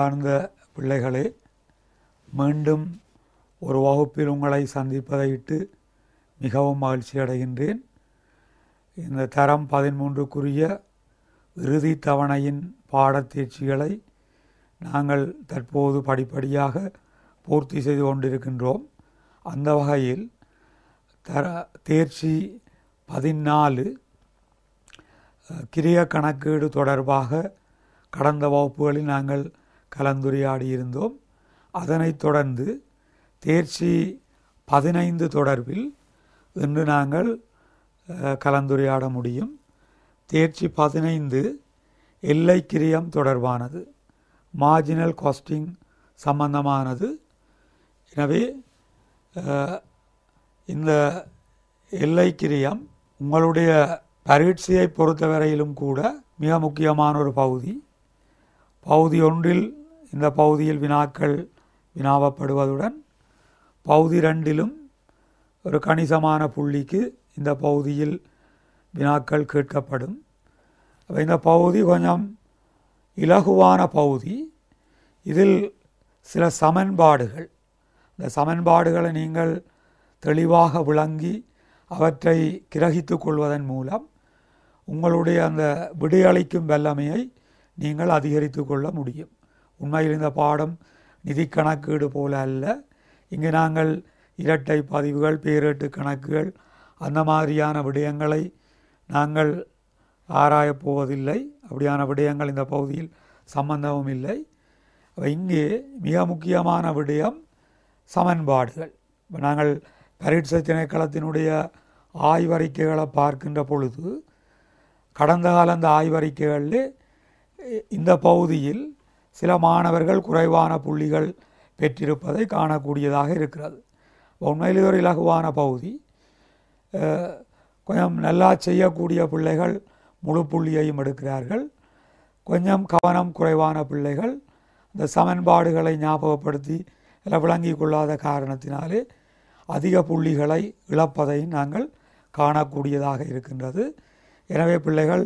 அன்பார்ந்த பிள்ளைகளே மீண்டும் ஒரு வகுப்பில் உங்களை சந்திப்பதை மிகவும் மகிழ்ச்சி அடைகின்றேன் இந்த தரம் பதிமூன்றுக்குரிய இறுதி தவணையின் பாடத்தேர்ச்சிகளை நாங்கள் தற்போது படிப்படியாக பூர்த்தி செய்து கொண்டிருக்கின்றோம் அந்த வகையில் தர தேர்ச்சி பதினாலு கிரிய கணக்கீடு தொடர்பாக கடந்த வகுப்புகளில் நாங்கள் கலந்துரையாடியிருந்தோம் அதனைத் தொடர்ந்து தேர்ச்சி பதினைந்து தொடர்பில் இன்று நாங்கள் கலந்துரையாட முடியும் தேர்ச்சி பதினைந்து எல்லை கிரியம் தொடர்பானது மார்ஜினல் காஸ்டிங் சம்பந்தமானது எனவே இந்த எல்லை கிரியம் உங்களுடைய பரீட்சையை பொறுத்தவரையிலும் கூட மிக முக்கியமான ஒரு பகுதி பகுதி ஒன்றில் இந்த பகுதியில் வினாக்கள் வினாவப்படுவதுடன் பகுதி ரெண்டிலும் ஒரு கணிசமான புள்ளிக்கு இந்த பகுதியில் வினாக்கள் கேட்கப்படும் அப்போ இந்த பகுதி கொஞ்சம் இலகுவான பகுதி இதில் சில சமன்பாடுகள் இந்த சமன்பாடுகளை நீங்கள் தெளிவாக விளங்கி அவற்றை கிரகித்து கொள்வதன் மூலம் உங்களுடைய அந்த விடையளிக்கும் வல்லமையை நீங்கள் அதிகரித்து கொள்ள முடியும் உண்மையில் இந்த பாடம் நிதி கணக்கீடு போல அல்ல இங்கு நாங்கள் இரட்டை பதிவுகள் பேரேட்டு கணக்குகள் அந்த மாதிரியான விடயங்களை நாங்கள் ஆராயப் போவதில்லை அப்படியான விடயங்கள் இந்த பகுதியில் சம்பந்தமும் இல்லை இங்கே மிக முக்கியமான விடயம் சமன்பாடுகள் இப்போ நாங்கள் பரீட்சை திணைக்களத்தினுடைய ஆய்வறிக்கைகளை பார்க்கின்ற பொழுது கடந்த கால அந்த ஆய்வறிக்கைகளில் இந்த பகுதியில் சில மாணவர்கள் குறைவான புள்ளிகள் பெற்றிருப்பதை காணக்கூடியதாக இருக்கிறது உண்மையில் ஒரு இலகுவான பகுதி கொஞ்சம் நல்லா செய்யக்கூடிய பிள்ளைகள் முழு புள்ளியையும் எடுக்கிறார்கள் கொஞ்சம் கவனம் குறைவான பிள்ளைகள் அந்த சமன்பாடுகளை ஞாபகப்படுத்தி விளங்கி கொள்ளாத காரணத்தினாலே அதிக புள்ளிகளை இழப்பதையும் நாங்கள் காணக்கூடியதாக இருக்கின்றது எனவே பிள்ளைகள்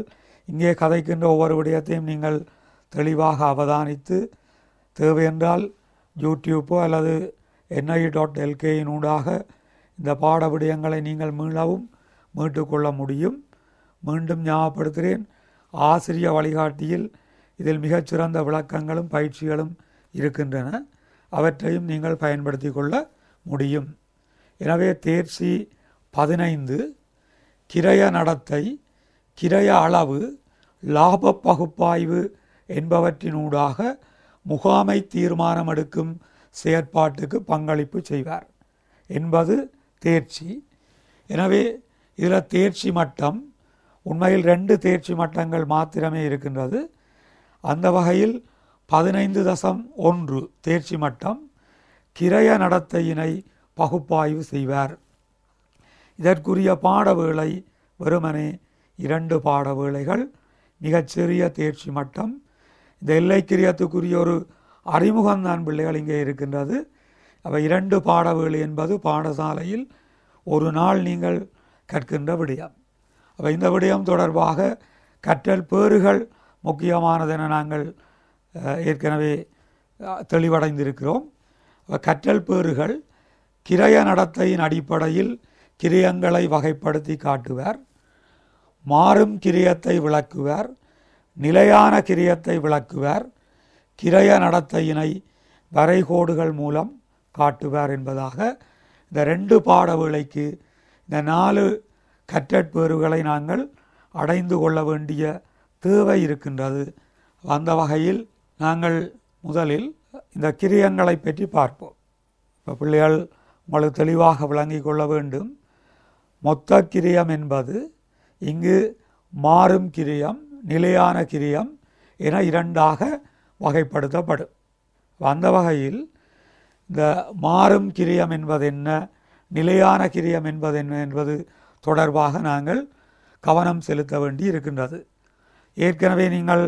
இங்கே கதைக்கின்ற ஒவ்வொரு விடயத்தையும் நீங்கள் தெளிவாக அவதானித்து தேவையென்றால் யூடியூப்போ அல்லது என்ஐ டாட் எல்கேயின் ஊடாக இந்த பாட விடயங்களை நீங்கள் மீளவும் மீட்டுக்கொள்ள முடியும் மீண்டும் ஞாபகப்படுத்துகிறேன் ஆசிரிய வழிகாட்டியில் இதில் மிகச்சிறந்த விளக்கங்களும் பயிற்சிகளும் இருக்கின்றன அவற்றையும் நீங்கள் பயன்படுத்தி கொள்ள முடியும் எனவே தேர்ச்சி பதினைந்து கிரய நடத்தை கிரய அளவு லாப பகுப்பாய்வு என்பவற்றினூடாக முகாமை தீர்மானம் எடுக்கும் செயற்பாட்டுக்கு பங்களிப்பு செய்வார் என்பது தேர்ச்சி எனவே இதில் தேர்ச்சி மட்டம் உண்மையில் ரெண்டு தேர்ச்சி மட்டங்கள் மாத்திரமே இருக்கின்றது அந்த வகையில் பதினைந்து தசம் ஒன்று தேர்ச்சி மட்டம் கிரய நடத்தையினை பகுப்பாய்வு செய்வார் இதற்குரிய பாடவேளை வெறுமனே இரண்டு பாடவேளைகள் மிகச்சிறிய தேர்ச்சி மட்டம் இந்த எல்லை கிரியத்துக்குரிய ஒரு அறிமுகம் தான் பிள்ளைகள் இங்கே இருக்கின்றது அவை இரண்டு பாடவுகள் என்பது பாடசாலையில் ஒரு நாள் நீங்கள் கற்கின்ற விடயம் அப்போ இந்த விடயம் தொடர்பாக கற்றல் பேறுகள் முக்கியமானதென நாங்கள் ஏற்கனவே தெளிவடைந்திருக்கிறோம் கற்றல் பேறுகள் கிரய நடத்தையின் அடிப்படையில் கிரியங்களை வகைப்படுத்தி காட்டுவார் மாறும் கிரியத்தை விளக்குவார் நிலையான கிரியத்தை விளக்குவர் கிரய நடத்தையினை வரைகோடுகள் மூலம் காட்டுவார் என்பதாக இந்த ரெண்டு பாட விலைக்கு இந்த நாலு கற்றற்பேறுகளை நாங்கள் அடைந்து கொள்ள வேண்டிய தேவை இருக்கின்றது அந்த வகையில் நாங்கள் முதலில் இந்த கிரியங்களை பற்றி பார்ப்போம் இப்போ பிள்ளைகள் உங்களுக்கு தெளிவாக விளங்கி கொள்ள வேண்டும் மொத்த கிரியம் என்பது இங்கு மாறும் கிரியம் நிலையான கிரியம் என இரண்டாக வகைப்படுத்தப்படும் அந்த வகையில் இந்த மாறும் கிரியம் என்பது என்ன நிலையான கிரியம் என்பது என்ன என்பது தொடர்பாக நாங்கள் கவனம் செலுத்த வேண்டி இருக்கின்றது ஏற்கனவே நீங்கள்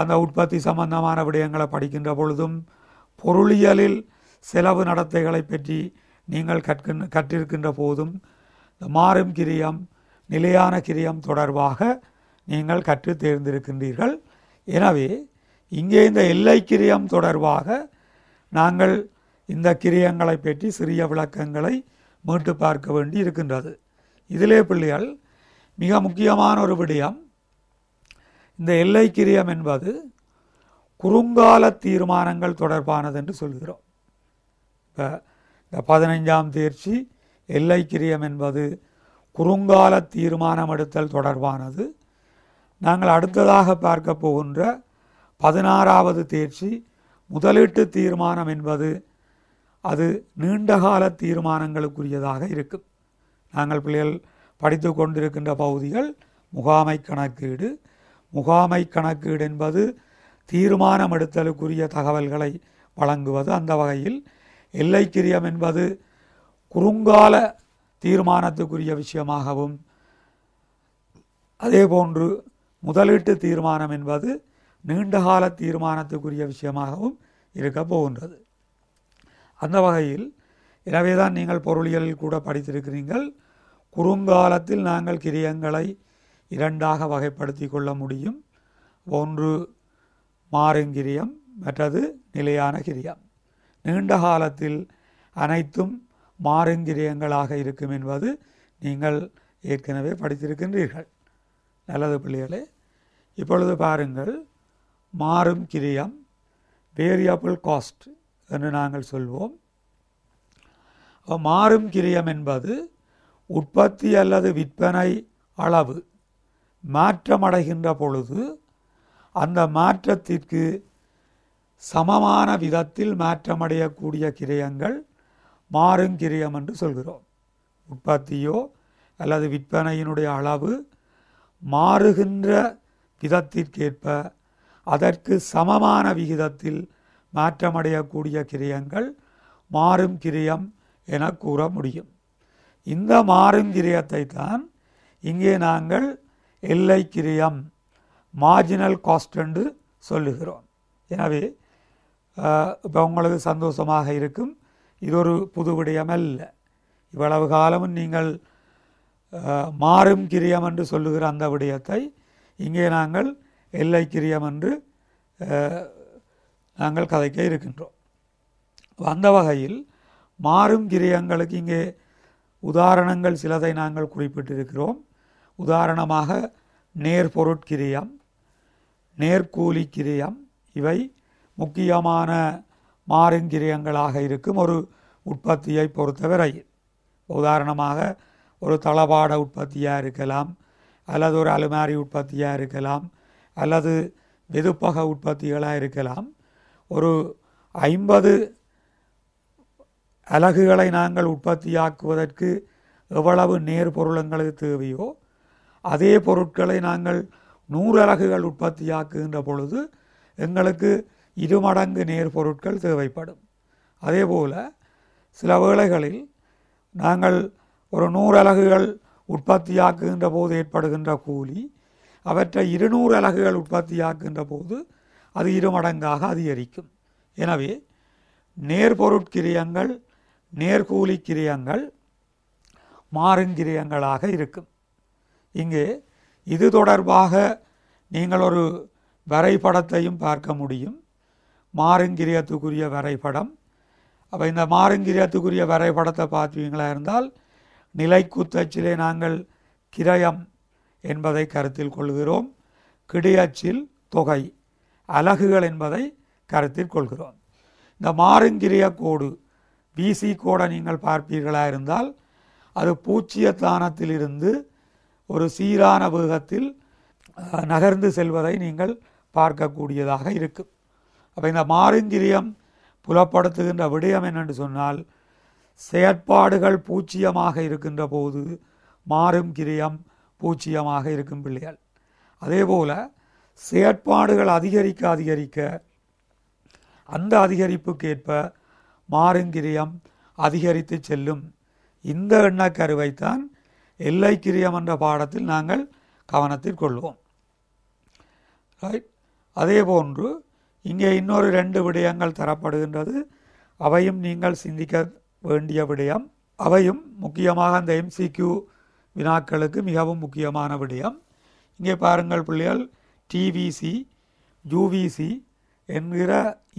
அந்த உற்பத்தி சம்பந்தமான விடயங்களை படிக்கின்ற பொழுதும் பொருளியலில் செலவு நடத்தைகளை பற்றி நீங்கள் கற்கின் கற்றிருக்கின்ற போதும் மாறும் கிரியம் நிலையான கிரியம் தொடர்பாக நீங்கள் கற்று தேர்ந்திருக்கின்றீர்கள் எனவே இங்கே இந்த எல்லை கிரியம் தொடர்பாக நாங்கள் இந்த கிரியங்களை பற்றி சிறிய விளக்கங்களை மீட்டு பார்க்க வேண்டி இருக்கின்றது இதிலே பிள்ளைகள் மிக முக்கியமான ஒரு விடயம் இந்த எல்லை கிரியம் என்பது குறுங்கால தீர்மானங்கள் தொடர்பானது என்று சொல்கிறோம் இப்போ இந்த பதினைஞ்சாம் தேர்ச்சி எல்லை கிரியம் என்பது குறுங்கால தீர்மானம் எடுத்தல் தொடர்பானது நாங்கள் அடுத்ததாக பார்க்க போகின்ற பதினாறாவது தேர்ச்சி முதலீட்டு தீர்மானம் என்பது அது நீண்டகால தீர்மானங்களுக்குரியதாக இருக்கும் நாங்கள் பிள்ளைகள் படித்து கொண்டிருக்கின்ற பகுதிகள் முகாமை கணக்கீடு முகாமை கணக்கீடு என்பது தீர்மானம் எடுத்தலுக்குரிய தகவல்களை வழங்குவது அந்த வகையில் எல்லைக்கிரியம் என்பது குறுங்கால தீர்மானத்துக்குரிய விஷயமாகவும் அதேபோன்று முதலீட்டு தீர்மானம் என்பது நீண்டகால தீர்மானத்துக்குரிய விஷயமாகவும் இருக்க போகின்றது அந்த வகையில் எனவே தான் நீங்கள் பொருளியலில் கூட படித்திருக்கிறீர்கள் குறுங்காலத்தில் நாங்கள் கிரியங்களை இரண்டாக வகைப்படுத்தி கொள்ள முடியும் ஒன்று மாறுங்கிரியம் மற்றது நிலையான கிரியம் நீண்ட காலத்தில் அனைத்தும் மாறுங்கிரியங்களாக இருக்கும் என்பது நீங்கள் ஏற்கனவே படித்திருக்கின்றீர்கள் நல்லது பிள்ளைகளே இப்பொழுது பாருங்கள் மாறும் கிரியம் வேரியபிள் காஸ்ட் என்று நாங்கள் சொல்வோம் மாறும் கிரியம் என்பது உற்பத்தி அல்லது விற்பனை அளவு மாற்றமடைகின்ற பொழுது அந்த மாற்றத்திற்கு சமமான விதத்தில் மாற்றமடையக்கூடிய கிரியங்கள் மாறும் கிரியம் என்று சொல்கிறோம் உற்பத்தியோ அல்லது விற்பனையினுடைய அளவு மாறுகின்ற விதத்திற்கேற்ப அதற்கு சமமான விகிதத்தில் மாற்றமடையக்கூடிய கிரியங்கள் மாறும் கிரியம் என கூற முடியும் இந்த மாறும் கிரியத்தை தான் இங்கே நாங்கள் எல்லை கிரியம் மார்ஜினல் காஸ்ட் என்று சொல்லுகிறோம் எனவே இப்போ உங்களுக்கு சந்தோஷமாக இருக்கும் இது ஒரு புது விடயம் அல்ல இவ்வளவு காலமும் நீங்கள் மாறும் கிரியம் என்று சொல்லுகிற அந்த விடயத்தை இங்கே நாங்கள் எல்லை கிரியம் என்று நாங்கள் கதைக்க இருக்கின்றோம் அந்த வகையில் மாறும் கிரியங்களுக்கு இங்கே உதாரணங்கள் சிலதை நாங்கள் குறிப்பிட்டிருக்கிறோம் உதாரணமாக நேர்பொருட்கிரியம் நேர்கூலி கிரியம் இவை முக்கியமான மாறும் கிரியங்களாக இருக்கும் ஒரு உற்பத்தியை பொறுத்தவரையில் உதாரணமாக ஒரு தளபாட உற்பத்தியாக இருக்கலாம் அல்லது ஒரு அலுமாரி உற்பத்தியாக இருக்கலாம் அல்லது வெதுப்பக உற்பத்திகளாக இருக்கலாம் ஒரு ஐம்பது அலகுகளை நாங்கள் உற்பத்தியாக்குவதற்கு எவ்வளவு நேர் பொருள் எங்களுக்கு தேவையோ அதே பொருட்களை நாங்கள் நூறு அலகுகள் உற்பத்தியாக்குகின்ற பொழுது எங்களுக்கு இருமடங்கு நேர் பொருட்கள் தேவைப்படும் அதே போல் சில வேளைகளில் நாங்கள் ஒரு நூறு அலகுகள் உற்பத்தியாக்குகின்ற போது ஏற்படுகின்ற கூலி அவற்றை இருநூறு அலகுகள் உற்பத்தியாக்குகின்ற போது அது இரு மடங்காக அதிகரிக்கும் எனவே நேர்பொருட்கிரியங்கள் நேர்கூலி கிரியங்கள் மாறுங்கிரியங்களாக இருக்கும் இங்கே இது தொடர்பாக நீங்கள் ஒரு வரைபடத்தையும் பார்க்க முடியும் மாறுங்கிரியத்துக்குரிய வரைபடம் அப்போ இந்த மாறுங்கிரியத்துக்குரிய வரைபடத்தை பார்த்தீங்களா இருந்தால் நிலைக்குத்தச்சிலே நாங்கள் கிரயம் என்பதை கருத்தில் கொள்கிறோம் கிடையச்சில் தொகை அலகுகள் என்பதை கருத்தில் கொள்கிறோம் இந்த மாறுங்கிரிய கோடு பிசி கோடை நீங்கள் பார்ப்பீர்களா இருந்தால் அது பூச்சிய தானத்திலிருந்து ஒரு சீரான வேகத்தில் நகர்ந்து செல்வதை நீங்கள் பார்க்கக்கூடியதாக இருக்கும் அப்போ இந்த மாறுங்கிரியம் புலப்படுத்துகின்ற விடயம் என்னென்று சொன்னால் செயற்பாடுகள் பூச்சியமாக இருக்கின்ற போது மாறும் கிரியம் பூச்சியமாக இருக்கும் பிள்ளைகள் அதேபோல் செயற்பாடுகள் அதிகரிக்க அதிகரிக்க அந்த அதிகரிப்புக்கேற்ப மாறுங்கிரியம் அதிகரித்து செல்லும் இந்த எண்ணக்கருவைத்தான் எல்லை கிரியம் என்ற பாடத்தில் நாங்கள் கவனத்தில் கொள்வோம் ரைட் அதே போன்று இங்கே இன்னொரு ரெண்டு விடயங்கள் தரப்படுகின்றது அவையும் நீங்கள் சிந்திக்க வேண்டிய விடயம் அவையும் முக்கியமாக அந்த எம்சிக்யூ வினாக்களுக்கு மிகவும் முக்கியமான விடயம் இங்கே பாருங்கள் பிள்ளைகள் டிவிசி யூவிசி என்கிற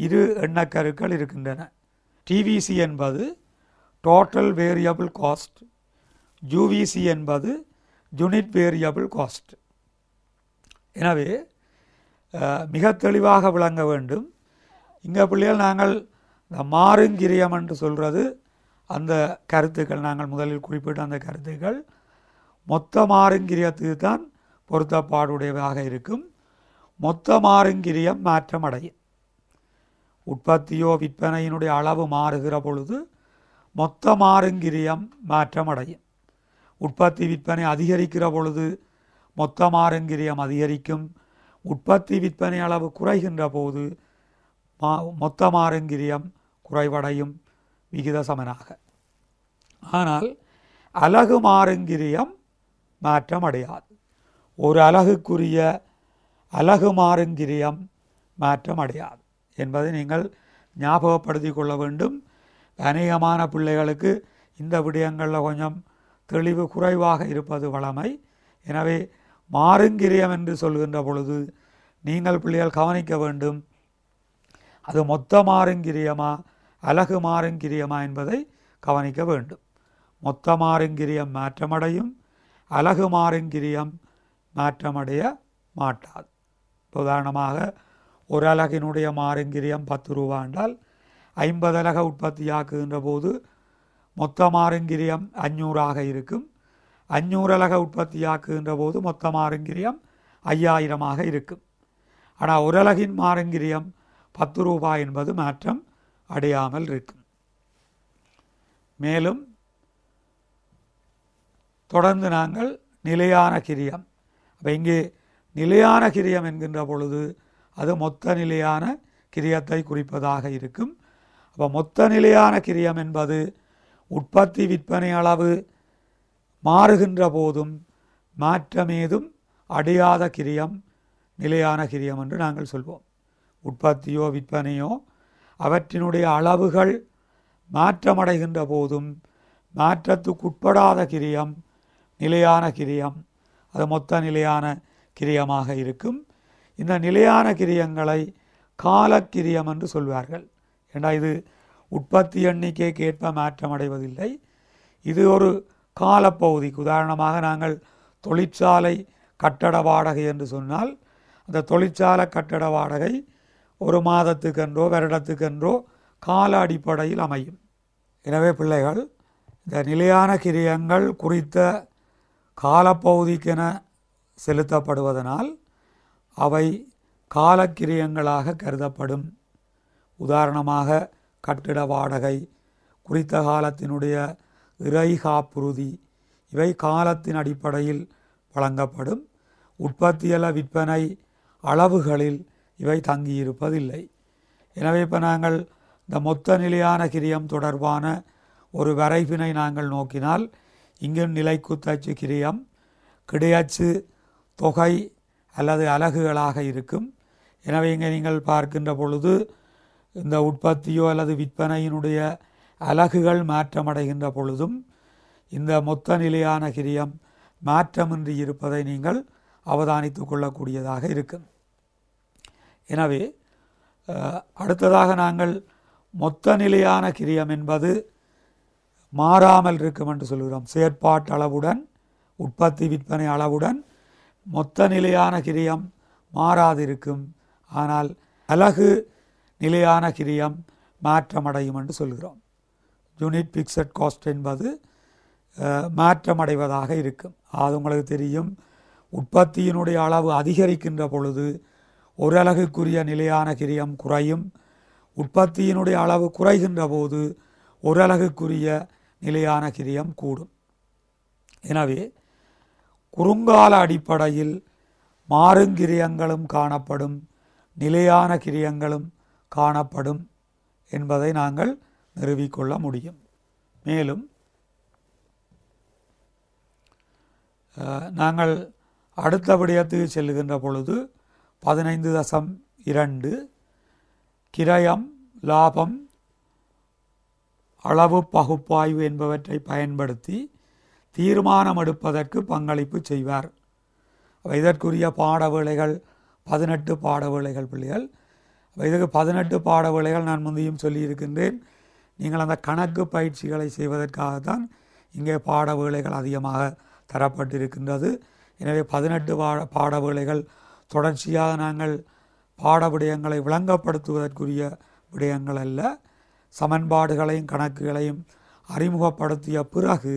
இரு எண்ணக்கருக்கள் இருக்கின்றன டிவிசி என்பது டோட்டல் வேரியபிள் காஸ்ட் யூவிசி என்பது யூனிட் வேரியபிள் காஸ்ட் எனவே மிக தெளிவாக விளங்க வேண்டும் இங்கே பிள்ளைகள் நாங்கள் இந்த மாறுங்கிரியம் என்று சொல்கிறது அந்த கருத்துக்கள் நாங்கள் முதலில் குறிப்பிட்ட அந்த கருத்துக்கள் மொத்த மாறுங்கிரியத்து தான் பொருத்தப்பாடுடையதாக இருக்கும் மொத்த மாறுங்கிரியம் மாற்றமடையும் உற்பத்தியோ விற்பனையினுடைய அளவு மாறுகிற பொழுது மொத்த மாறுங்கிரியம் மாற்றமடையும் உற்பத்தி விற்பனை அதிகரிக்கிற பொழுது மொத்த மாறுங்கிரியம் அதிகரிக்கும் உற்பத்தி விற்பனை அளவு குறைகின்ற போது மா மொத்த மாறுங்கிரியம் குறைவடையும் விகித சமனாக ஆனால் அலகு மாறுங்கிரியம் மாற்றம் அடையாது ஒரு அலகுக்குரிய அலகு மாறுங்கிரியம் மாற்றம் அடையாது என்பதை நீங்கள் ஞாபகப்படுத்தி கொள்ள வேண்டும் அநேகமான பிள்ளைகளுக்கு இந்த விடயங்களில் கொஞ்சம் தெளிவு குறைவாக இருப்பது வளமை எனவே மாறுங்கிரியம் என்று சொல்கின்ற பொழுது நீங்கள் பிள்ளைகள் கவனிக்க வேண்டும் அது மொத்த மாறுங்கிரியமாக அலகு மாறுங்கிரியமா என்பதை கவனிக்க வேண்டும் மொத்த மாறுங்கிரியம் மாற்றமடையும் அலகு மாறுங்கிரியம் மாற்றமடைய மாட்டாது உதாரணமாக ஒரு அலகினுடைய மாறுங்கிரியம் பத்து ரூபா என்றால் ஐம்பது அலக உற்பத்தியாக்குகின்ற போது மொத்த மாறுங்கிரியம் அஞ்சூறாக இருக்கும் அஞ்சூறு அலக உற்பத்தியாக்குகின்ற போது மொத்த மாறுங்கிரியம் ஐயாயிரமாக இருக்கும் ஆனால் ஒரு அலகின் மாறுங்கிரியம் பத்து ரூபாய் என்பது மாற்றம் அடையாமல் இருக்கும் மேலும் தொடர்ந்து நாங்கள் நிலையான கிரியம் அப்போ இங்கே நிலையான கிரியம் என்கின்ற பொழுது அது மொத்த நிலையான கிரியத்தை குறிப்பதாக இருக்கும் அப்போ மொத்த நிலையான கிரியம் என்பது உற்பத்தி விற்பனை அளவு மாறுகின்ற போதும் மாற்றமேதும் அடையாத கிரியம் நிலையான கிரியம் என்று நாங்கள் சொல்வோம் உற்பத்தியோ விற்பனையோ அவற்றினுடைய அளவுகள் மாற்றமடைகின்ற போதும் மாற்றத்துக்குட்படாத கிரியம் நிலையான கிரியம் அது மொத்த நிலையான கிரியமாக இருக்கும் இந்த நிலையான கிரியங்களை காலக்கிரியம் என்று சொல்வார்கள் ஏன்னா இது உற்பத்தி எண்ணிக்கைக்கு ஏற்ப மாற்றமடைவதில்லை இது ஒரு காலப்பகுதிக்கு உதாரணமாக நாங்கள் தொழிற்சாலை கட்டட வாடகை என்று சொன்னால் அந்த தொழிற்சாலை கட்டட வாடகை ஒரு மாதத்துக்கென்றோ வருடத்துக்கென்றோ கால அடிப்படையில் அமையும் எனவே பிள்ளைகள் இந்த நிலையான கிரியங்கள் குறித்த காலப்பகுதிக்கென செலுத்தப்படுவதனால் அவை காலக்கிரியங்களாக கருதப்படும் உதாரணமாக கட்டிட வாடகை குறித்த காலத்தினுடைய இறை காப்புறுதி இவை காலத்தின் அடிப்படையில் வழங்கப்படும் உற்பத்தியல விற்பனை அளவுகளில் இவை தங்கியிருப்பதில்லை எனவே இப்போ நாங்கள் இந்த மொத்த நிலையான கிரியம் தொடர்பான ஒரு வரைபினை நாங்கள் நோக்கினால் இங்கும் நிலைக்குத்தச்சு கிரியம் கிடையாச்சு தொகை அல்லது அலகுகளாக இருக்கும் எனவே இங்கே நீங்கள் பார்க்கின்ற பொழுது இந்த உற்பத்தியோ அல்லது விற்பனையினுடைய அலகுகள் மாற்றமடைகின்ற பொழுதும் இந்த மொத்த நிலையான கிரியம் மாற்றமின்றி இருப்பதை நீங்கள் அவதானித்து கொள்ளக்கூடியதாக இருக்கும் எனவே அடுத்ததாக நாங்கள் மொத்த நிலையான கிரியம் என்பது மாறாமல் இருக்கும் என்று சொல்கிறோம் செயற்பாட்டு அளவுடன் உற்பத்தி விற்பனை அளவுடன் மொத்த நிலையான கிரியம் இருக்கும் ஆனால் அலகு நிலையான கிரியம் மாற்றமடையும் என்று சொல்கிறோம் யூனிட் பிக்சட் காஸ்ட் என்பது மாற்றமடைவதாக இருக்கும் அது உங்களுக்கு தெரியும் உற்பத்தியினுடைய அளவு அதிகரிக்கின்ற பொழுது ஒரு அலகுக்குரிய நிலையான கிரியம் குறையும் உற்பத்தியினுடைய அளவு குறைகின்ற போது ஒரு அலகுக்குரிய நிலையான கிரியம் கூடும் எனவே குறுங்கால அடிப்படையில் மாறுங்கிரியங்களும் காணப்படும் நிலையான கிரியங்களும் காணப்படும் என்பதை நாங்கள் நிறுவிக்கொள்ள முடியும் மேலும் நாங்கள் அடுத்த விடயத்துக்கு செல்லுகின்ற பொழுது பதினைந்து தசம் இரண்டு கிரயம் லாபம் அளவு பகுப்பாய்வு என்பவற்றை பயன்படுத்தி தீர்மானம் எடுப்பதற்கு பங்களிப்பு செய்வார் இதற்குரிய பாட வேலைகள் பதினெட்டு பாட வேலைகள் பிள்ளைகள் இதுக்கு பதினெட்டு பாடவேளைகள் நான் முந்தையும் சொல்லியிருக்கின்றேன் நீங்கள் அந்த கணக்கு பயிற்சிகளை செய்வதற்காகத்தான் இங்கே பாட வேலைகள் அதிகமாக தரப்பட்டிருக்கின்றது எனவே பதினெட்டு பாட பாட வேலைகள் தொடர்ச்சியாக நாங்கள் பாட விடயங்களை விளங்கப்படுத்துவதற்குரிய விடயங்கள் அல்ல சமன்பாடுகளையும் கணக்குகளையும் அறிமுகப்படுத்திய பிறகு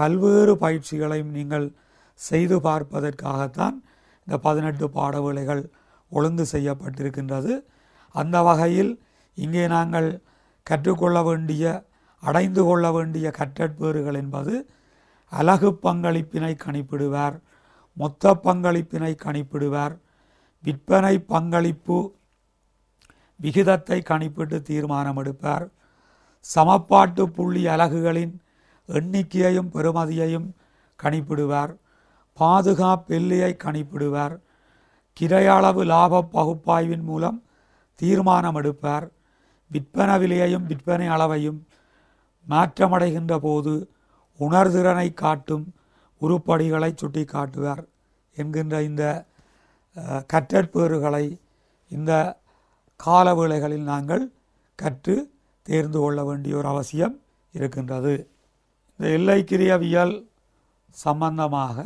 பல்வேறு பயிற்சிகளையும் நீங்கள் செய்து பார்ப்பதற்காகத்தான் இந்த பதினெட்டு பாடவேளைகள் ஒழுங்கு செய்யப்பட்டிருக்கின்றது அந்த வகையில் இங்கே நாங்கள் கற்றுக்கொள்ள வேண்டிய அடைந்து கொள்ள வேண்டிய கற்றற்பேறுகள் என்பது அழகு பங்களிப்பினை கணிப்பிடுவார் மொத்த பங்களிப்பினை கணிப்பிடுவர் விற்பனை பங்களிப்பு விகிதத்தை கணிப்பிட்டு தீர்மானம் எடுப்பார் சமப்பாட்டு புள்ளி அலகுகளின் எண்ணிக்கையையும் பெறுமதியையும் கணிப்பிடுவார் பாதுகாப்பு எல்லையை கணிப்பிடுவார் கிரையளவு லாப பகுப்பாய்வின் மூலம் தீர்மானம் எடுப்பார் விற்பனை விலையையும் விற்பனை அளவையும் மாற்றமடைகின்ற போது உணர்திறனை காட்டும் உருப்படிகளை சுட்டி காட்டுவார் என்கின்ற இந்த கற்றற்பேறுகளை இந்த கால வேளைகளில் நாங்கள் கற்று தேர்ந்து கொள்ள வேண்டிய ஒரு அவசியம் இருக்கின்றது இந்த கிரியவியல் சம்பந்தமாக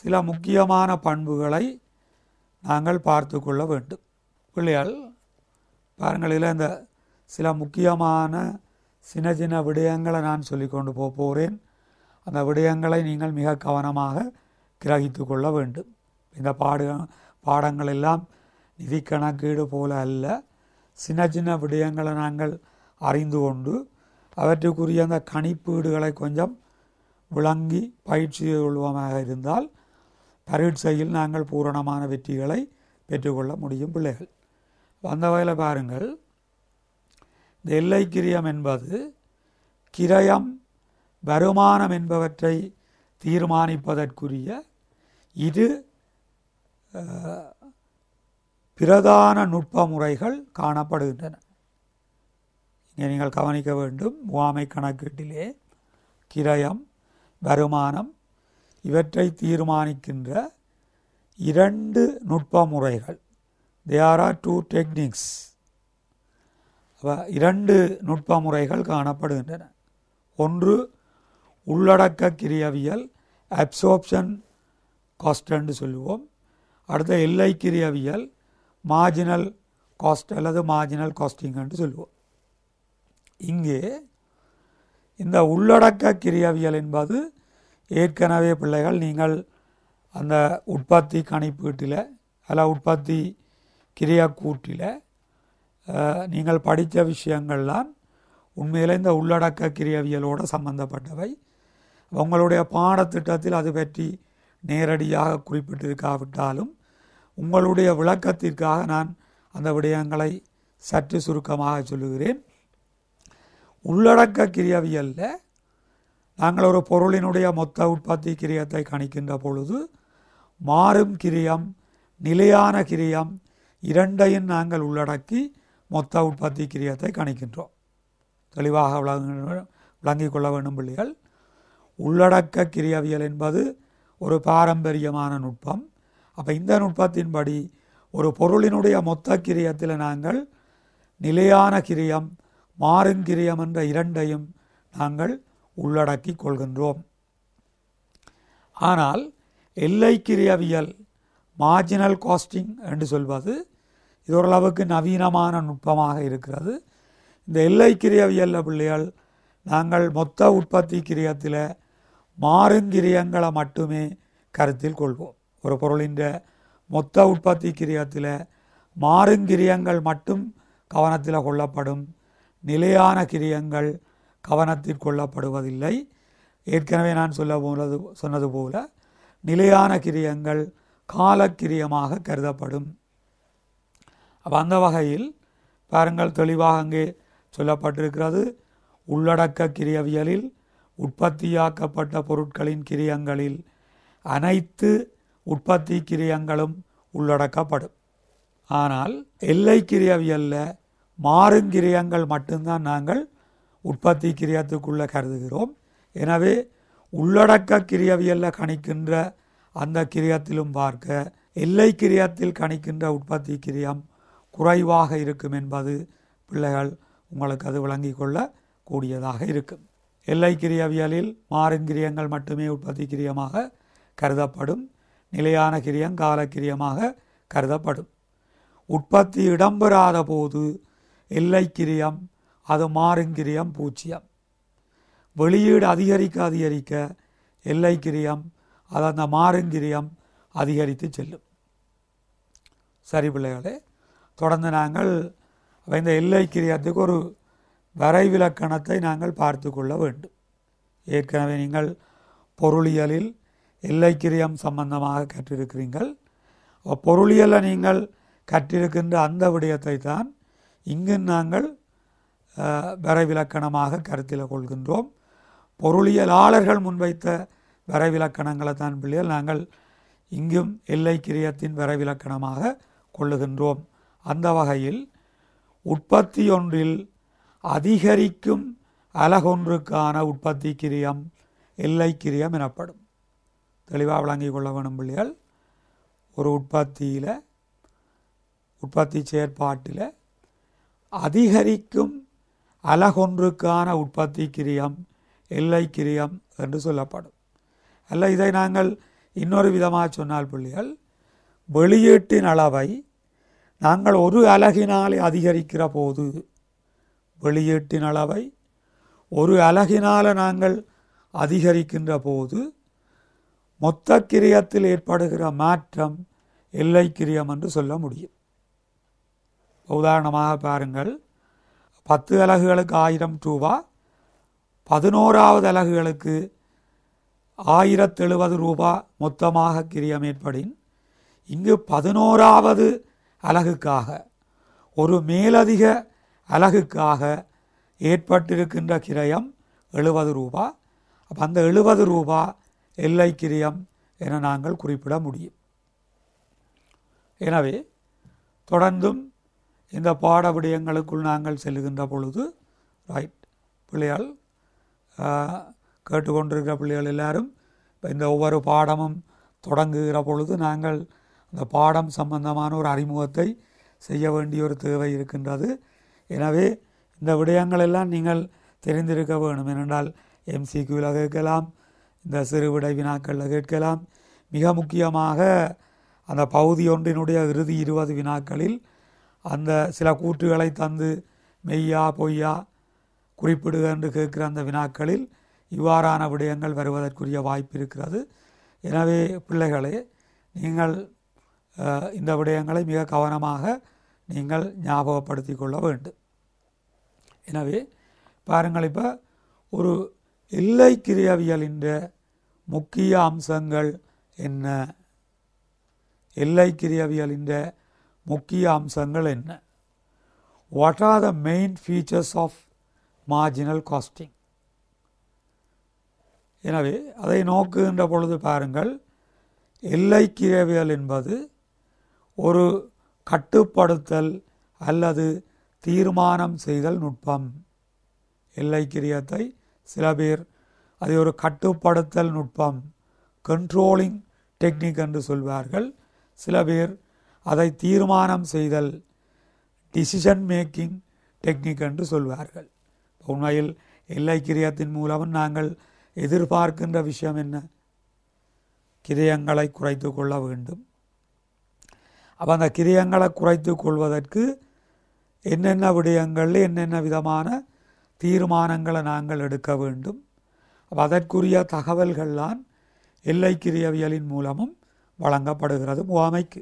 சில முக்கியமான பண்புகளை நாங்கள் பார்த்து கொள்ள வேண்டும் பிள்ளைகள் பாருங்களில் இந்த சில முக்கியமான சின்ன சின்ன விடயங்களை நான் சொல்லிக்கொண்டு போகிறேன் அந்த விடயங்களை நீங்கள் மிக கவனமாக கிரகித்து கொள்ள வேண்டும் இந்த பாடு பாடங்கள் எல்லாம் நிதி கணக்கீடு போல அல்ல சின்ன சின்ன விடயங்களை நாங்கள் அறிந்து கொண்டு அவற்றுக்குரிய அந்த கணிப்பீடுகளை கொஞ்சம் விளங்கி பயிற்சி கொள்வமாக இருந்தால் பரீட்சையில் நாங்கள் பூரணமான வெற்றிகளை பெற்றுக்கொள்ள முடியும் பிள்ளைகள் வந்த வகையில் பாருங்கள் இந்த எல்லை கிரியம் என்பது கிரயம் வருமானம் என்பவற்றை தீர்மானிப்பதற்குரிய இது பிரதான நுட்ப முறைகள் காணப்படுகின்றன இங்கே நீங்கள் கவனிக்க வேண்டும் முகாமை கணக்கீட்டிலே கிரயம் வருமானம் இவற்றை தீர்மானிக்கின்ற இரண்டு நுட்ப முறைகள் தேர் ஆர் டூ டெக்னிக்ஸ் இரண்டு நுட்ப முறைகள் காணப்படுகின்றன ஒன்று உள்ளடக்க கிரியவியல் அப்சோப்ஷன் காஸ்டன்னு சொல்லுவோம் அடுத்த எல்லை கிரியவியல் மார்ஜினல் காஸ்ட் அல்லது மார்ஜினல் காஸ்டிங்கன்னு சொல்லுவோம் இங்கே இந்த உள்ளடக்க கிரியவியல் என்பது ஏற்கனவே பிள்ளைகள் நீங்கள் அந்த உற்பத்தி கணிப்பீட்டில் அல்ல உற்பத்தி கிரியா கூட்டில் நீங்கள் படித்த விஷயங்கள்லாம் உண்மையில் இந்த உள்ளடக்க கிரியவியலோடு சம்பந்தப்பட்டவை உங்களுடைய பாடத்திட்டத்தில் அது பற்றி நேரடியாக குறிப்பிட்டிருக்காவிட்டாலும் உங்களுடைய விளக்கத்திற்காக நான் அந்த விடயங்களை சற்று சுருக்கமாக சொல்லுகிறேன் உள்ளடக்க கிரியவியலில் நாங்கள் ஒரு பொருளினுடைய மொத்த உற்பத்தி கிரியத்தை கணிக்கின்ற பொழுது மாறும் கிரியம் நிலையான கிரியம் இரண்டையும் நாங்கள் உள்ளடக்கி மொத்த உற்பத்தி கிரியத்தை கணிக்கின்றோம் தெளிவாக விளங்க விளங்கிக் கொள்ள வேண்டும் பிள்ளைகள் உள்ளடக்க கிரியவியல் என்பது ஒரு பாரம்பரியமான நுட்பம் அப்போ இந்த நுட்பத்தின்படி ஒரு பொருளினுடைய மொத்த கிரியத்தில் நாங்கள் நிலையான கிரியம் மாறுங்கிரியம் என்ற இரண்டையும் நாங்கள் உள்ளடக்கி கொள்கின்றோம் ஆனால் எல்லை கிரியவியல் மார்ஜினல் காஸ்டிங் என்று சொல்வது இது ஓரளவுக்கு நவீனமான நுட்பமாக இருக்கிறது இந்த எல்லை கிரியவியல் பிள்ளைகள் நாங்கள் மொத்த உற்பத்தி கிரியத்தில் மாறுங்கிரியங்களை மட்டுமே கருத்தில் கொள்வோம் ஒரு பொருளின் மொத்த உற்பத்தி கிரியத்தில் மாறுங்கிரியங்கள் மட்டும் கவனத்தில் கொள்ளப்படும் நிலையான கிரியங்கள் கவனத்தில் கொள்ளப்படுவதில்லை ஏற்கனவே நான் சொல்ல போனது சொன்னது போல நிலையான கிரியங்கள் காலக்கிரியமாக கருதப்படும் அப்போ அந்த வகையில் பாருங்கள் தெளிவாக அங்கே சொல்லப்பட்டிருக்கிறது உள்ளடக்க கிரியவியலில் உற்பத்தியாக்கப்பட்ட பொருட்களின் கிரியங்களில் அனைத்து உற்பத்தி கிரியங்களும் உள்ளடக்கப்படும் ஆனால் எல்லை கிரியவியல்ல மாறுங்கிரியங்கள் மட்டும்தான் நாங்கள் உற்பத்தி கிரியத்துக்குள்ளே கருதுகிறோம் எனவே உள்ளடக்க கிரியவியலில் கணிக்கின்ற அந்த கிரியத்திலும் பார்க்க எல்லை கிரியத்தில் கணிக்கின்ற உற்பத்தி கிரியம் குறைவாக இருக்கும் என்பது பிள்ளைகள் உங்களுக்கு அது விளங்கி கொள்ளக்கூடியதாக இருக்கும் எல்லை கிரியவியலில் மாறின் கிரியங்கள் மட்டுமே உற்பத்தி கிரியமாக கருதப்படும் நிலையான கிரியம் காலக்கிரியமாக கருதப்படும் உற்பத்தி இடம்பெறாத போது எல்லை கிரியம் அது மாறின் கிரியம் பூச்சியம் வெளியீடு அதிகரிக்க அதிகரிக்க எல்லை கிரியம் அது அந்த மாறுங்கிரியம் அதிகரித்து செல்லும் சரி பிள்ளைகளே தொடர்ந்து நாங்கள் இந்த எல்லை கிரியத்துக்கு ஒரு வரைவிலக்கணத்தை நாங்கள் பார்த்து கொள்ள வேண்டும் ஏற்கனவே நீங்கள் பொருளியலில் எல்லைக்கிரியம் சம்பந்தமாக கற்றிருக்கிறீர்கள் பொருளியலை நீங்கள் கற்றிருக்கின்ற அந்த விடயத்தை தான் இங்கு நாங்கள் வரைவிலக்கணமாக கருத்தில் கொள்கின்றோம் பொருளியலாளர்கள் முன்வைத்த வரைவிலக்கணங்களை தான் பிள்ளைகள் நாங்கள் இங்கும் எல்லைக்கிரியத்தின் வரைவிலக்கணமாக கொள்ளுகின்றோம் அந்த வகையில் உற்பத்தி ஒன்றில் அதிகரிக்கும் அலகொன்றுக்கான உற்பத்தி கிரியம் எல்லை கிரியம் எனப்படும் தெளிவாக விளங்கி கொள்ள வேணும் பிள்ளைகள் ஒரு உற்பத்தியில் உற்பத்தி செயற்பாட்டில் அதிகரிக்கும் அலகொன்றுக்கான உற்பத்தி கிரியம் எல்லை கிரியம் என்று சொல்லப்படும் அல்ல இதை நாங்கள் இன்னொரு விதமாக சொன்னால் பிள்ளைகள் வெளியீட்டின் அளவை நாங்கள் ஒரு அலகினாலே அதிகரிக்கிற போது வெளியீட்டின் அளவை ஒரு அலகினால் நாங்கள் அதிகரிக்கின்ற போது மொத்த கிரியத்தில் ஏற்படுகிற மாற்றம் எல்லை கிரியம் என்று சொல்ல முடியும் உதாரணமாக பாருங்கள் பத்து அலகுகளுக்கு ஆயிரம் ரூபா பதினோராவது அலகுகளுக்கு எழுபது ரூபா மொத்தமாக கிரியம் ஏற்படின் இங்கு பதினோராவது அலகுக்காக ஒரு மேலதிக அலகுக்காக ஏற்பட்டிருக்கின்ற கிரயம் எழுபது ரூபா அப்போ அந்த எழுபது ரூபா எல்லை கிரியம் என நாங்கள் குறிப்பிட முடியும் எனவே தொடர்ந்தும் இந்த பாட விடயங்களுக்குள் நாங்கள் செல்கின்ற பொழுது ரைட் பிள்ளைகள் கேட்டுக்கொண்டிருக்கிற பிள்ளைகள் எல்லாரும் இப்போ இந்த ஒவ்வொரு பாடமும் தொடங்குகிற பொழுது நாங்கள் அந்த பாடம் சம்பந்தமான ஒரு அறிமுகத்தை செய்ய வேண்டிய ஒரு தேவை இருக்கின்றது எனவே இந்த விடயங்கள் எல்லாம் நீங்கள் தெரிந்திருக்க வேணும் ஏனென்றால் எம்சிக்யூவில் கேட்கலாம் இந்த சிறு விடை வினாக்களில் கேட்கலாம் மிக முக்கியமாக அந்த பகுதி ஒன்றினுடைய இறுதி இருபது வினாக்களில் அந்த சில கூற்றுகளை தந்து மெய்யா பொய்யா குறிப்பிடுக என்று கேட்கிற அந்த வினாக்களில் இவ்வாறான விடயங்கள் வருவதற்குரிய வாய்ப்பு இருக்கிறது எனவே பிள்ளைகளே நீங்கள் இந்த விடயங்களை மிக கவனமாக நீங்கள் ஞாபகப்படுத்தி கொள்ள வேண்டும் எனவே பாருங்கள் இப்போ ஒரு எல்லை கிரியவியலின் முக்கிய அம்சங்கள் என்ன எல்லை கிரியவியலின் முக்கிய அம்சங்கள் என்ன what are the main features of marginal costing எனவே அதை நோக்குகின்ற பொழுது பாருங்கள் எல்லை கிரவியல் என்பது ஒரு கட்டுப்படுத்தல் அல்லது தீர்மானம் செய்தல் நுட்பம் எல்லை கிரியத்தை சில பேர் அதை ஒரு கட்டுப்படுத்தல் நுட்பம் கண்ட்ரோலிங் டெக்னிக் என்று சொல்வார்கள் சில பேர் அதை தீர்மானம் செய்தல் டிசிஷன் மேக்கிங் டெக்னிக் என்று சொல்வார்கள் உண்மையில் எல்லை கிரியத்தின் மூலம் நாங்கள் எதிர்பார்க்கின்ற விஷயம் என்ன கிரியங்களை குறைத்து கொள்ள வேண்டும் அப்போ அந்த கிரியங்களை குறைத்து கொள்வதற்கு என்னென்ன விடயங்களில் என்னென்ன விதமான தீர்மானங்களை நாங்கள் எடுக்க வேண்டும் அதற்குரிய எல்லை கிரியவியலின் மூலமும் வழங்கப்படுகிறது முகாமைக்கு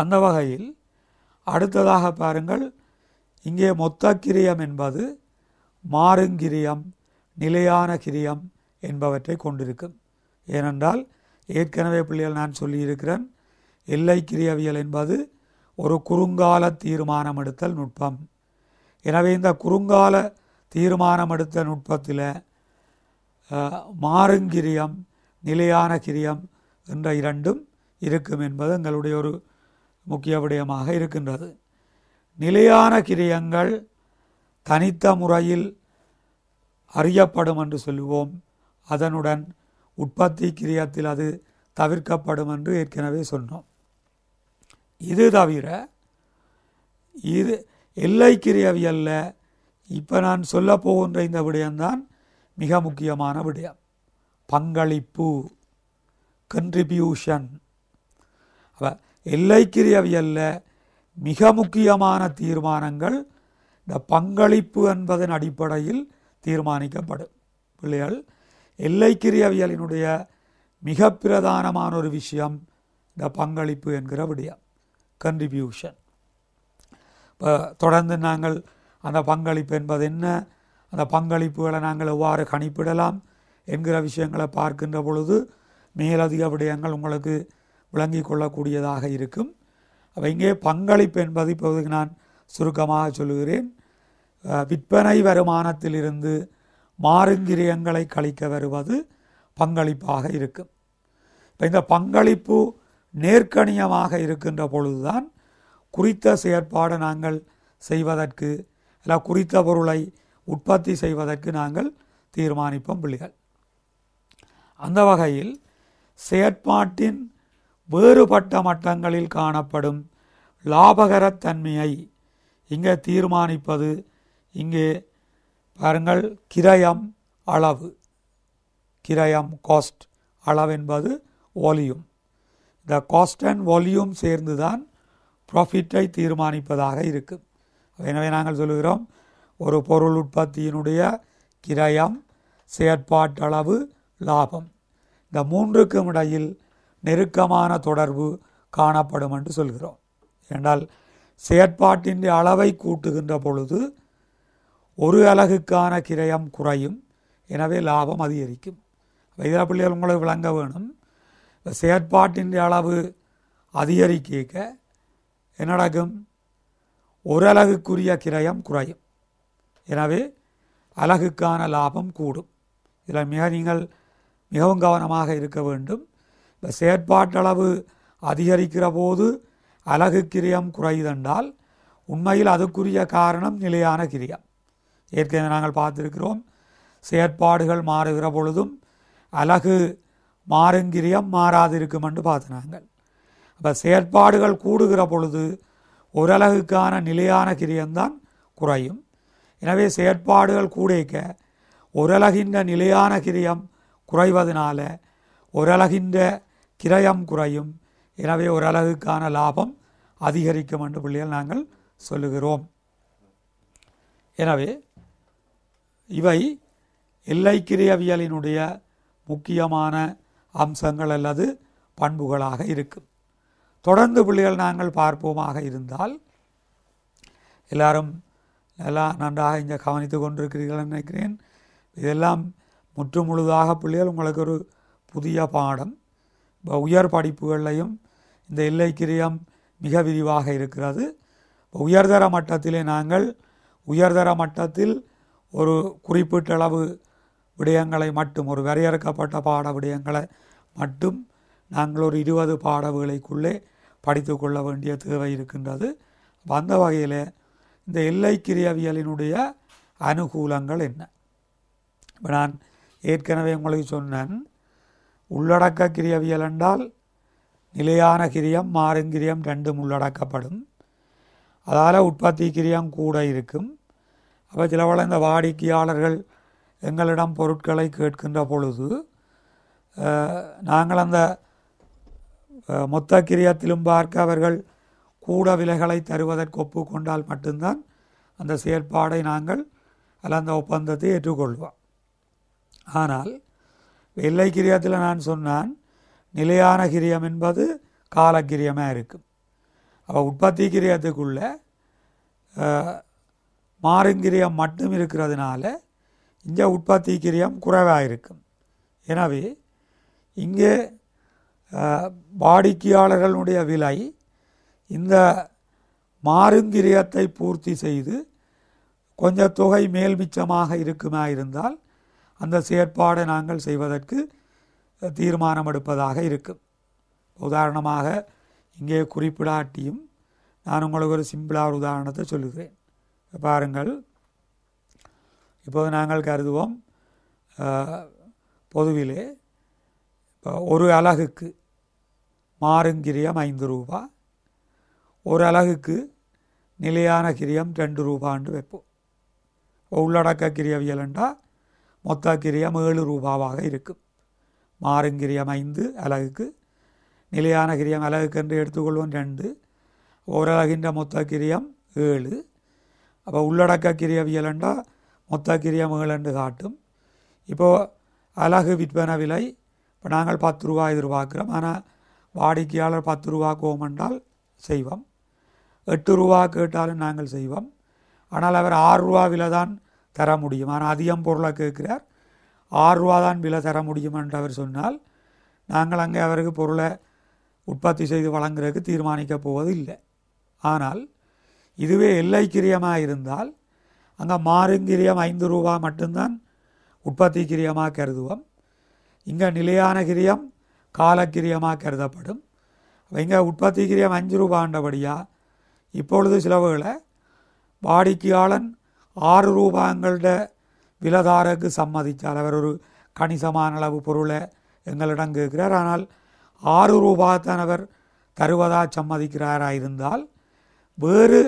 அந்த வகையில் அடுத்ததாக பாருங்கள் இங்கே மொத்த கிரியம் என்பது மாறுங்கிரியம் நிலையான கிரியம் என்பவற்றை கொண்டிருக்கும் ஏனென்றால் ஏற்கனவே பிள்ளைகள் நான் சொல்லியிருக்கிறேன் எல்லை கிரியவியல் என்பது ஒரு குறுங்கால தீர்மானம் எடுத்தல் நுட்பம் எனவே இந்த குறுங்கால தீர்மானம் எடுத்த நுட்பத்தில் மாறுங்கிரியம் நிலையான கிரியம் என்ற இரண்டும் இருக்கும் என்பது எங்களுடைய ஒரு முக்கிய விடயமாக இருக்கின்றது நிலையான கிரியங்கள் தனித்த முறையில் அறியப்படும் என்று சொல்லுவோம் அதனுடன் உற்பத்தி கிரியத்தில் அது தவிர்க்கப்படும் என்று ஏற்கனவே சொன்னோம் இது தவிர இது கிரியவியல்ல இப்போ நான் சொல்ல போகின்ற இந்த விடயம்தான் மிக முக்கியமான விடயம் பங்களிப்பு கன்ட்ரிபியூஷன் அப்போ எல்லைக்கிரியவியல்ல மிக முக்கியமான தீர்மானங்கள் இந்த பங்களிப்பு என்பதன் அடிப்படையில் தீர்மானிக்கப்படும் பிள்ளைகள் கிரியவியலினுடைய மிக பிரதானமான ஒரு விஷயம் இந்த பங்களிப்பு என்கிற விடயம் கன்ட்ரிபியூஷன் இப்போ தொடர்ந்து நாங்கள் அந்த பங்களிப்பு என்பது என்ன அந்த பங்களிப்புகளை நாங்கள் எவ்வாறு கணிப்பிடலாம் என்கிற விஷயங்களை பார்க்கின்ற பொழுது மேலதிக விடயங்கள் உங்களுக்கு விளங்கி கொள்ளக்கூடியதாக இருக்கும் அப்போ இங்கே பங்களிப்பு என்பது இப்போது நான் சுருக்கமாக சொல்லுகிறேன் விற்பனை வருமானத்திலிருந்து மாறுங்கிரியங்களை கழிக்க வருவது பங்களிப்பாக இருக்கும் இப்போ இந்த பங்களிப்பு நேர்கணியமாக இருக்கின்ற பொழுதுதான் குறித்த செயற்பாடு நாங்கள் செய்வதற்கு இல்லை குறித்த பொருளை உற்பத்தி செய்வதற்கு நாங்கள் தீர்மானிப்போம் பிள்ளைகள் அந்த வகையில் செயற்பாட்டின் வேறுபட்ட மட்டங்களில் காணப்படும் லாபகரத்தன்மையை இங்கே தீர்மானிப்பது இங்கே பாருங்கள் கிரயம் அளவு கிரயம் காஸ்ட் அளவென்பது ஒலியும் த காஸ்ட் அண்ட் வால்யூம் சேர்ந்து தான் ப்ராஃபிட்டை தீர்மானிப்பதாக இருக்கும் எனவே நாங்கள் சொல்கிறோம் ஒரு பொருள் உற்பத்தியினுடைய கிரயம் செயற்பாட்டளவு லாபம் இந்த மூன்றுக்கும் இடையில் நெருக்கமான தொடர்பு காணப்படும் என்று சொல்கிறோம் ஏனால் செயற்பாட்டின் அளவை கூட்டுகின்ற பொழுது ஒரு அலகுக்கான கிரயம் குறையும் எனவே லாபம் அதிகரிக்கும் இதில் பிள்ளைகள் உங்களுக்கு விளங்க வேணும் இந்த செயற்பாட்டின் அளவு அதிகரிக்க என்ன நடக்கும் ஒரு அலகுக்குரிய கிரயம் குறையும் எனவே அலகுக்கான லாபம் கூடும் இதில் மிக நீங்கள் மிகவும் கவனமாக இருக்க வேண்டும் இந்த செயற்பாட்டளவு அதிகரிக்கிற போது அலகு கிரியம் குறையுதென்றால் உண்மையில் அதுக்குரிய காரணம் நிலையான கிரியம் ஏற்கனவே நாங்கள் பார்த்துருக்கிறோம் செயற்பாடுகள் மாறுகிற பொழுதும் அலகு மாறுங்கிரியம் மாறாதிருக்குமென்று பார்த்தினாங்கள் அப்போ செயற்பாடுகள் கூடுகிற பொழுது ஓரலகுக்கான நிலையான கிரியம்தான் குறையும் எனவே செயற்பாடுகள் கூடைக்க ஒரலகின்ற நிலையான கிரியம் குறைவதனால ஒரலகின்ற கிரயம் குறையும் எனவே ஓரலகுக்கான லாபம் அதிகரிக்கும் என்று பிள்ளைகள் நாங்கள் சொல்லுகிறோம் எனவே இவை எல்லைக்கிரியவியலினுடைய முக்கியமான அம்சங்கள் அல்லது பண்புகளாக இருக்கும் தொடர்ந்து பிள்ளைகள் நாங்கள் பார்ப்போமாக இருந்தால் எல்லாரும் எல்லாம் நன்றாக இங்கே கவனித்து கொண்டிருக்கிறீர்கள் நினைக்கிறேன் இதெல்லாம் முற்று முழுதாக பிள்ளைகள் உங்களுக்கு ஒரு புதிய பாடம் இப்போ உயர் படிப்புகள்லையும் இந்த எல்லைக்கிரியம் மிக விரிவாக இருக்கிறது உயர்தர மட்டத்திலே நாங்கள் உயர்தர மட்டத்தில் ஒரு குறிப்பிட்ட அளவு விடயங்களை மட்டும் ஒரு வரையறுக்கப்பட்ட பாட விடயங்களை மட்டும் நாங்கள் ஒரு இருபது பாடவுகளுக்குள்ளே படித்து கொள்ள வேண்டிய தேவை இருக்கின்றது அந்த வகையில் இந்த எல்லை கிரியவியலினுடைய அனுகூலங்கள் என்ன இப்போ நான் ஏற்கனவே உங்களுக்கு சொன்னேன் உள்ளடக்க கிரியவியல் என்றால் நிலையான கிரியம் மாறுங்கிரியம் ரெண்டும் உள்ளடக்கப்படும் அதால் உற்பத்தி கிரியம் கூட இருக்கும் அப்போ சிலவள இந்த வாடிக்கையாளர்கள் எங்களிடம் பொருட்களை கேட்கின்ற பொழுது நாங்கள் அந்த கிரியத்திலும் பார்க்க அவர்கள் கூட விலைகளை தருவதற்கு ஒப்புக்கொண்டால் மட்டும்தான் அந்த செயற்பாடை நாங்கள் அல்ல அந்த ஒப்பந்தத்தை ஏற்றுக்கொள்வோம் ஆனால் வெள்ளை கிரியத்தில் நான் சொன்னான் நிலையான கிரியம் என்பது காலக்கிரியமாக இருக்கும் அப்போ உற்பத்தி கிரியத்துக்குள்ளே மாறுங்கிரியம் மட்டும் இருக்கிறதுனால இந்த உற்பத்தி கிரியம் குறைவாக இருக்கும் எனவே இங்கே வாடிக்கையாளர்களுடைய விலை இந்த மாருங்கிரியத்தை பூர்த்தி செய்து கொஞ்ச தொகை மேல் மிச்சமாக இருக்குமா இருந்தால் அந்த செயற்பாடை நாங்கள் செய்வதற்கு தீர்மானம் எடுப்பதாக இருக்கும் உதாரணமாக இங்கே குறிப்பிடாட்டியும் நான் உங்களுக்கு ஒரு சிம்பிளாக ஒரு உதாரணத்தை சொல்லுகிறேன் பாருங்கள் இப்போது நாங்கள் கருதுவோம் பொதுவிலே ஒரு அலகுக்கு மாறுங்கிரியம் ஐந்து ரூபா ஒரு அலகுக்கு நிலையான கிரியம் ரெண்டு ரூபான்னு வைப்போம் உள்ளடக்க கிரியவியலண்டா மொத்த கிரியம் ஏழு ரூபாவாக இருக்கும் மாறுங்கிரியம் ஐந்து அலகுக்கு நிலையான கிரியம் அலகுக்கு என்று எடுத்துக்கொள்வோம் ரெண்டு ஒரு அலகின்ற மொத்த கிரியம் ஏழு அப்போ உள்ளடக்க கிரியவியலண்டா மொத்த கிரியம் ஏழு என்று காட்டும் இப்போது அலகு விற்பனை விலை இப்போ நாங்கள் பத்து ரூபா எதிர்பார்க்குறோம் ஆனால் வாடிக்கையாளர் பத்து ரூபா கோமென்றால் செய்வோம் எட்டு ரூபா கேட்டாலும் நாங்கள் செய்வோம் ஆனால் அவர் ஆறு ரூபா விலை தான் தர முடியும் ஆனால் அதிகம் பொருளை கேட்கிறார் ஆறு ரூபா தான் விலை தர முடியும் என்று அவர் சொன்னால் நாங்கள் அங்கே அவருக்கு பொருளை உற்பத்தி செய்து வழங்குறதுக்கு தீர்மானிக்கப் போவது இல்லை ஆனால் இதுவே எல்லைக்கிரியமாக இருந்தால் அங்கே மாறுங்கிரியம் ஐந்து ரூபா மட்டும்தான் உற்பத்தி கிரியமாக கருதுவோம் இங்கே நிலையான கிரியம் காலக்கிரியமாக கருதப்படும் இங்கே உற்பத்தி கிரியம் அஞ்சு ரூபாண்டபடியாக இப்பொழுது செலவுகளை வாடிக்கையாளன் ஆறு ரூபாங்கள்ட விலதாரருக்கு சம்மதித்தால் அவர் ஒரு கணிசமான அளவு பொருளை எங்களிடம் கேட்கிறார் ஆனால் ஆறு ரூபாய்த்தான் அவர் தருவதாக சம்மதிக்கிறாராக இருந்தால் வேறு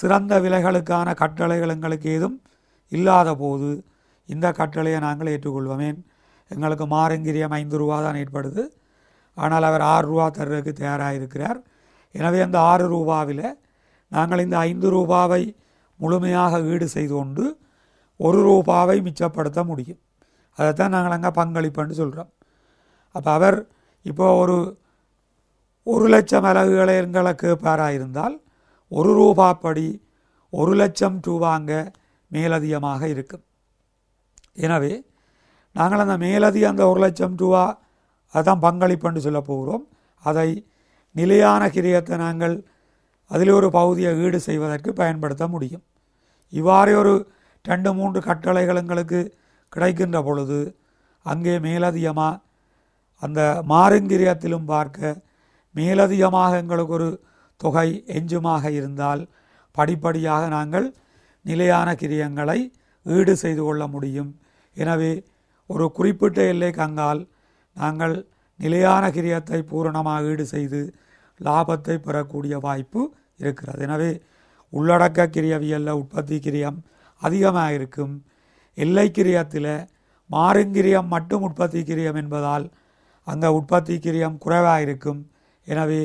சிறந்த விலைகளுக்கான கட்டளைகள் எங்களுக்கு ஏதும் இல்லாத போது இந்த கட்டளையை நாங்கள் ஏற்றுக்கொள்வோமேன் எங்களுக்கு மாரங்கிரியம் ஐந்து ரூபா தான் ஏற்படுது ஆனால் அவர் ஆறு ரூபா தர்றதுக்கு தயாராக இருக்கிறார் எனவே அந்த ஆறு ரூபாவில் நாங்கள் இந்த ஐந்து ரூபாவை முழுமையாக ஈடு செய்து கொண்டு ஒரு ரூபாவை மிச்சப்படுத்த முடியும் அதைத்தான் நாங்கள் அங்கே பங்களிப்புன்னு சொல்கிறோம் அப்போ அவர் இப்போ ஒரு ஒரு லட்சம் அலகுகளை எங்களை கேட்பாராக இருந்தால் ஒரு ரூபா படி ஒரு லட்சம் ரூபாங்க மேலதிகமாக இருக்கும் எனவே நாங்கள் அந்த மேலதி அந்த ஒரு லட்சம் ரூபா அதுதான் பங்களிப்புன்னு சொல்ல போகிறோம் அதை நிலையான கிரியத்தை நாங்கள் அதில் ஒரு பகுதியை ஈடு செய்வதற்கு பயன்படுத்த முடியும் இவ்வாறே ஒரு ரெண்டு மூன்று கட்டளைகள் எங்களுக்கு கிடைக்கின்ற பொழுது அங்கே மேலதிகமாக அந்த மாருங்கிரியத்திலும் பார்க்க மேலதிகமாக எங்களுக்கு ஒரு தொகை எஞ்சுமாக இருந்தால் படிப்படியாக நாங்கள் நிலையான கிரியங்களை ஈடு செய்து கொள்ள முடியும் எனவே ஒரு குறிப்பிட்ட எல்லை கங்கால் நாங்கள் நிலையான கிரியத்தை பூரணமாக ஈடு செய்து லாபத்தை பெறக்கூடிய வாய்ப்பு இருக்கிறது எனவே உள்ளடக்க கிரியவியலில் உற்பத்தி கிரியம் அதிகமாக இருக்கும் எல்லை கிரியத்தில் மாறுங்கிரியம் மட்டும் உற்பத்தி கிரியம் என்பதால் அங்கே உற்பத்தி கிரியம் குறைவாக இருக்கும் எனவே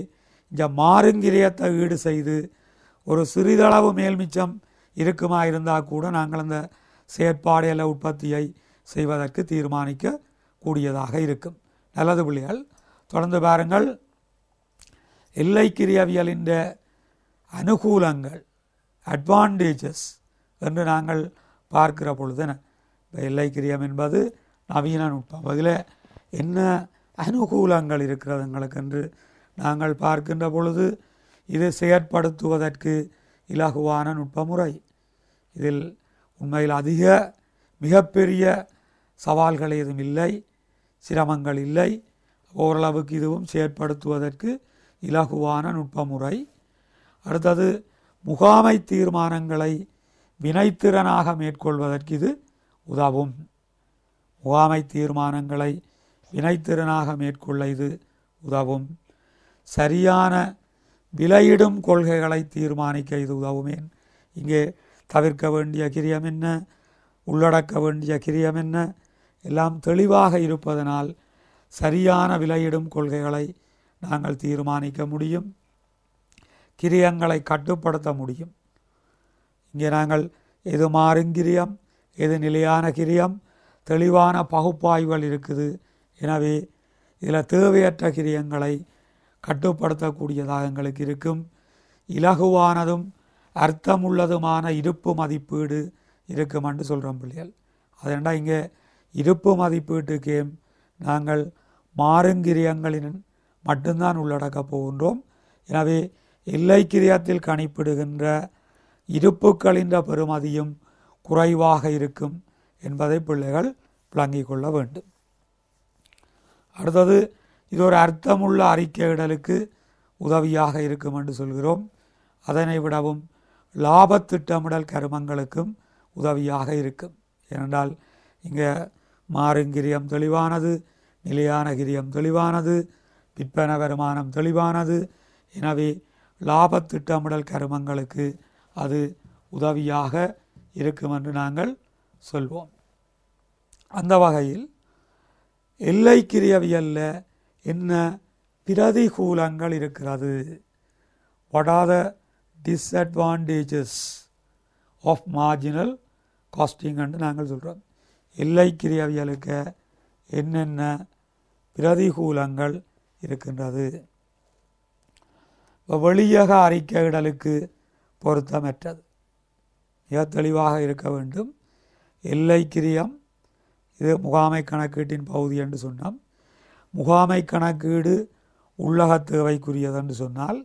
இந்த மாறுங்கிரியத்தை ஈடு செய்து ஒரு சிறிதளவு மேல்மிச்சம் இருக்குமா இருந்தால் கூட நாங்கள் அந்த செயற்பாடு அல்ல உற்பத்தியை செய்வதற்கு தீர்மானிக்க கூடியதாக இருக்கும் நல்லது பிள்ளைகள் தொடர்ந்து பாருங்கள் எல்லை கிரியவியலின் அனுகூலங்கள் அட்வான்டேஜஸ் என்று நாங்கள் பார்க்கிற பொழுதுன இப்போ எல்லை கிரியம் என்பது நவீன நுட்பம் அதில் என்ன அனுகூலங்கள் இருக்கிறது எங்களுக்கு என்று நாங்கள் பார்க்கின்ற பொழுது இது செயற்படுத்துவதற்கு இலகுவான நுட்பமுறை இதில் உண்மையில் அதிக மிகப்பெரிய சவால்கள் எதுவும் இல்லை சிரமங்கள் இல்லை ஓரளவுக்கு இதுவும் செயற்படுத்துவதற்கு இலகுவான நுட்பமுறை அடுத்தது முகாமை தீர்மானங்களை வினைத்திறனாக மேற்கொள்வதற்கு இது உதவும் முகாமை தீர்மானங்களை வினைத்திறனாக மேற்கொள்ள இது உதவும் சரியான விலையிடும் கொள்கைகளை தீர்மானிக்க இது உதவுமேன் இங்கே தவிர்க்க வேண்டிய கிரியம் என்ன உள்ளடக்க வேண்டிய கிரியம் என்ன எல்லாம் தெளிவாக இருப்பதனால் சரியான விலையிடும் கொள்கைகளை நாங்கள் தீர்மானிக்க முடியும் கிரியங்களை கட்டுப்படுத்த முடியும் இங்கே நாங்கள் எது மாறுங்கிரியம் எது நிலையான கிரியம் தெளிவான பகுப்பாய்வுகள் இருக்குது எனவே இதில் தேவையற்ற கிரியங்களை கட்டுப்படுத்தக்கூடியதாக எங்களுக்கு இருக்கும் இலகுவானதும் அர்த்தமுள்ளதுமான இருப்பு மதிப்பீடு இருக்குமான்னு சொல்கிறோம் பிள்ளைகள் அதேண்டா இங்கே இருப்பு மதிப்பீட்டுக்கு நாங்கள் மாறுங்கிரியங்களின் மட்டும்தான் உள்ளடக்கப் போகின்றோம் எனவே எல்லை கிரியத்தில் கணிப்பிடுகின்ற இருப்புக்களின் பெறுமதியும் குறைவாக இருக்கும் என்பதை பிள்ளைகள் விளங்கிக் கொள்ள வேண்டும் அடுத்தது இது ஒரு அர்த்தமுள்ள அறிக்கையிடலுக்கு உதவியாக இருக்கும் என்று சொல்கிறோம் அதனை விடவும் லாபத்திட்டமிடல் கருமங்களுக்கும் உதவியாக இருக்கும் ஏனென்றால் இங்கே மாறுங்கிரியம் தெளிவானது நிலையான கிரியம் தெளிவானது விற்பன வருமானம் தெளிவானது எனவே லாபத்திட்டமிடல் திட்டமிடல் கருமங்களுக்கு அது உதவியாக இருக்கும் என்று நாங்கள் சொல்வோம் அந்த வகையில் எல்லை கிரியவியலில் என்ன பிரதிகூலங்கள் இருக்கிறது வடாத டிஸ்அட்வான்டேஜஸ் ஆஃப் மார்ஜினல் காஸ்டிங்கன்னு நாங்கள் சொல்கிறோம் எல்லை கிரியவியலுக்க என்னென்ன பிரதிகூலங்கள் இருக்கின்றது இப்போ வெளியக அறிக்கைகளுக்கு பொருத்தமற்றது மிக தெளிவாக இருக்க வேண்டும் எல்லை கிரியம் இது முகாமை கணக்கீட்டின் பகுதி என்று சொன்னோம் முகாமை கணக்கீடு உள்ளக தேவைக்குரியது என்று சொன்னால்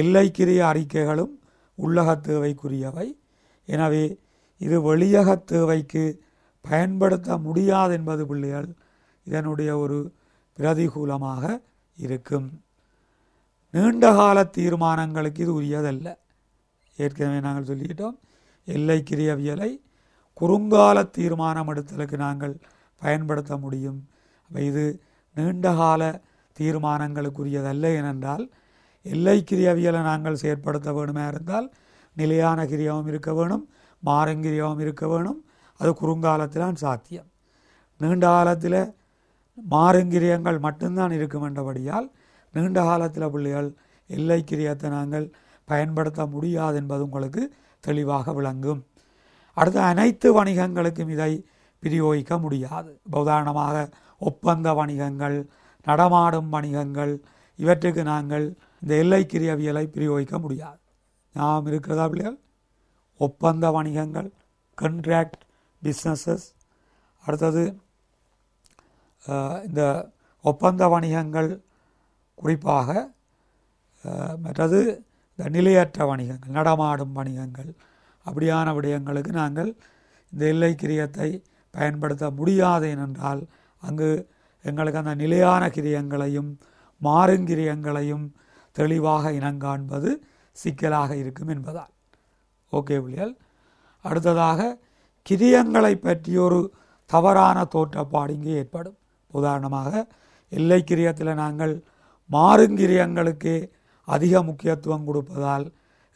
எல்லைக்கிரிய அறிக்கைகளும் உள்ளக தேவைக்குரியவை எனவே இது வெளியக தேவைக்கு பயன்படுத்த முடியாது என்பது பிள்ளைகள் இதனுடைய ஒரு பிரதிகூலமாக இருக்கும் நீண்டகால தீர்மானங்களுக்கு இது உரியதல்ல ஏற்கனவே நாங்கள் சொல்லிக்கிட்டோம் எல்லை கிரியவியலை குறுங்கால தீர்மானம் எடுத்தலுக்கு நாங்கள் பயன்படுத்த முடியும் இது நீண்டகால தீர்மானங்களுக்குரியதல்ல ஏனென்றால் எல்லை கிரியவியலை நாங்கள் செயற்படுத்த வேணுமே இருந்தால் நிலையான கிரியாவும் இருக்க வேணும் மாரங்கிரியாவும் இருக்க வேணும் அது குறுங்காலத்திலான் சாத்தியம் நீண்ட காலத்தில் மாரங்கிரியங்கள் மட்டும்தான் இருக்கும் என்றபடியால் நீண்ட காலத்தில் பிள்ளைகள் எல்லைக்கிரியத்தை நாங்கள் பயன்படுத்த முடியாது என்பது உங்களுக்கு தெளிவாக விளங்கும் அடுத்து அனைத்து வணிகங்களுக்கும் இதை பிரயோகிக்க முடியாது உதாரணமாக ஒப்பந்த வணிகங்கள் நடமாடும் வணிகங்கள் இவற்றுக்கு நாங்கள் இந்த எல்லை கிரியவியலை பிரயோகிக்க முடியாது நாம் இருக்கிறதா பிள்ளைகள் ஒப்பந்த வணிகங்கள் கண்ட்ராக்ட் பிஸ்னஸஸ் அடுத்தது இந்த ஒப்பந்த வணிகங்கள் குறிப்பாக மற்றது இந்த நிலையற்ற வணிகங்கள் நடமாடும் வணிகங்கள் அப்படியான விடயங்களுக்கு நாங்கள் இந்த எல்லை கிரியத்தை பயன்படுத்த முடியாது என்றால் அங்கு எங்களுக்கு அந்த நிலையான கிரியங்களையும் மாறுங்கிரியங்களையும் தெளிவாக இனங்காண்பது சிக்கலாக இருக்கும் என்பதால் ஓகே பிள்ளைகள் அடுத்ததாக கிரியங்களை பற்றி ஒரு தவறான தோற்றப்பாடு இங்கே ஏற்படும் உதாரணமாக எல்லை கிரியத்தில் நாங்கள் மாறுங்கிரியங்களுக்கு அதிக முக்கியத்துவம் கொடுப்பதால்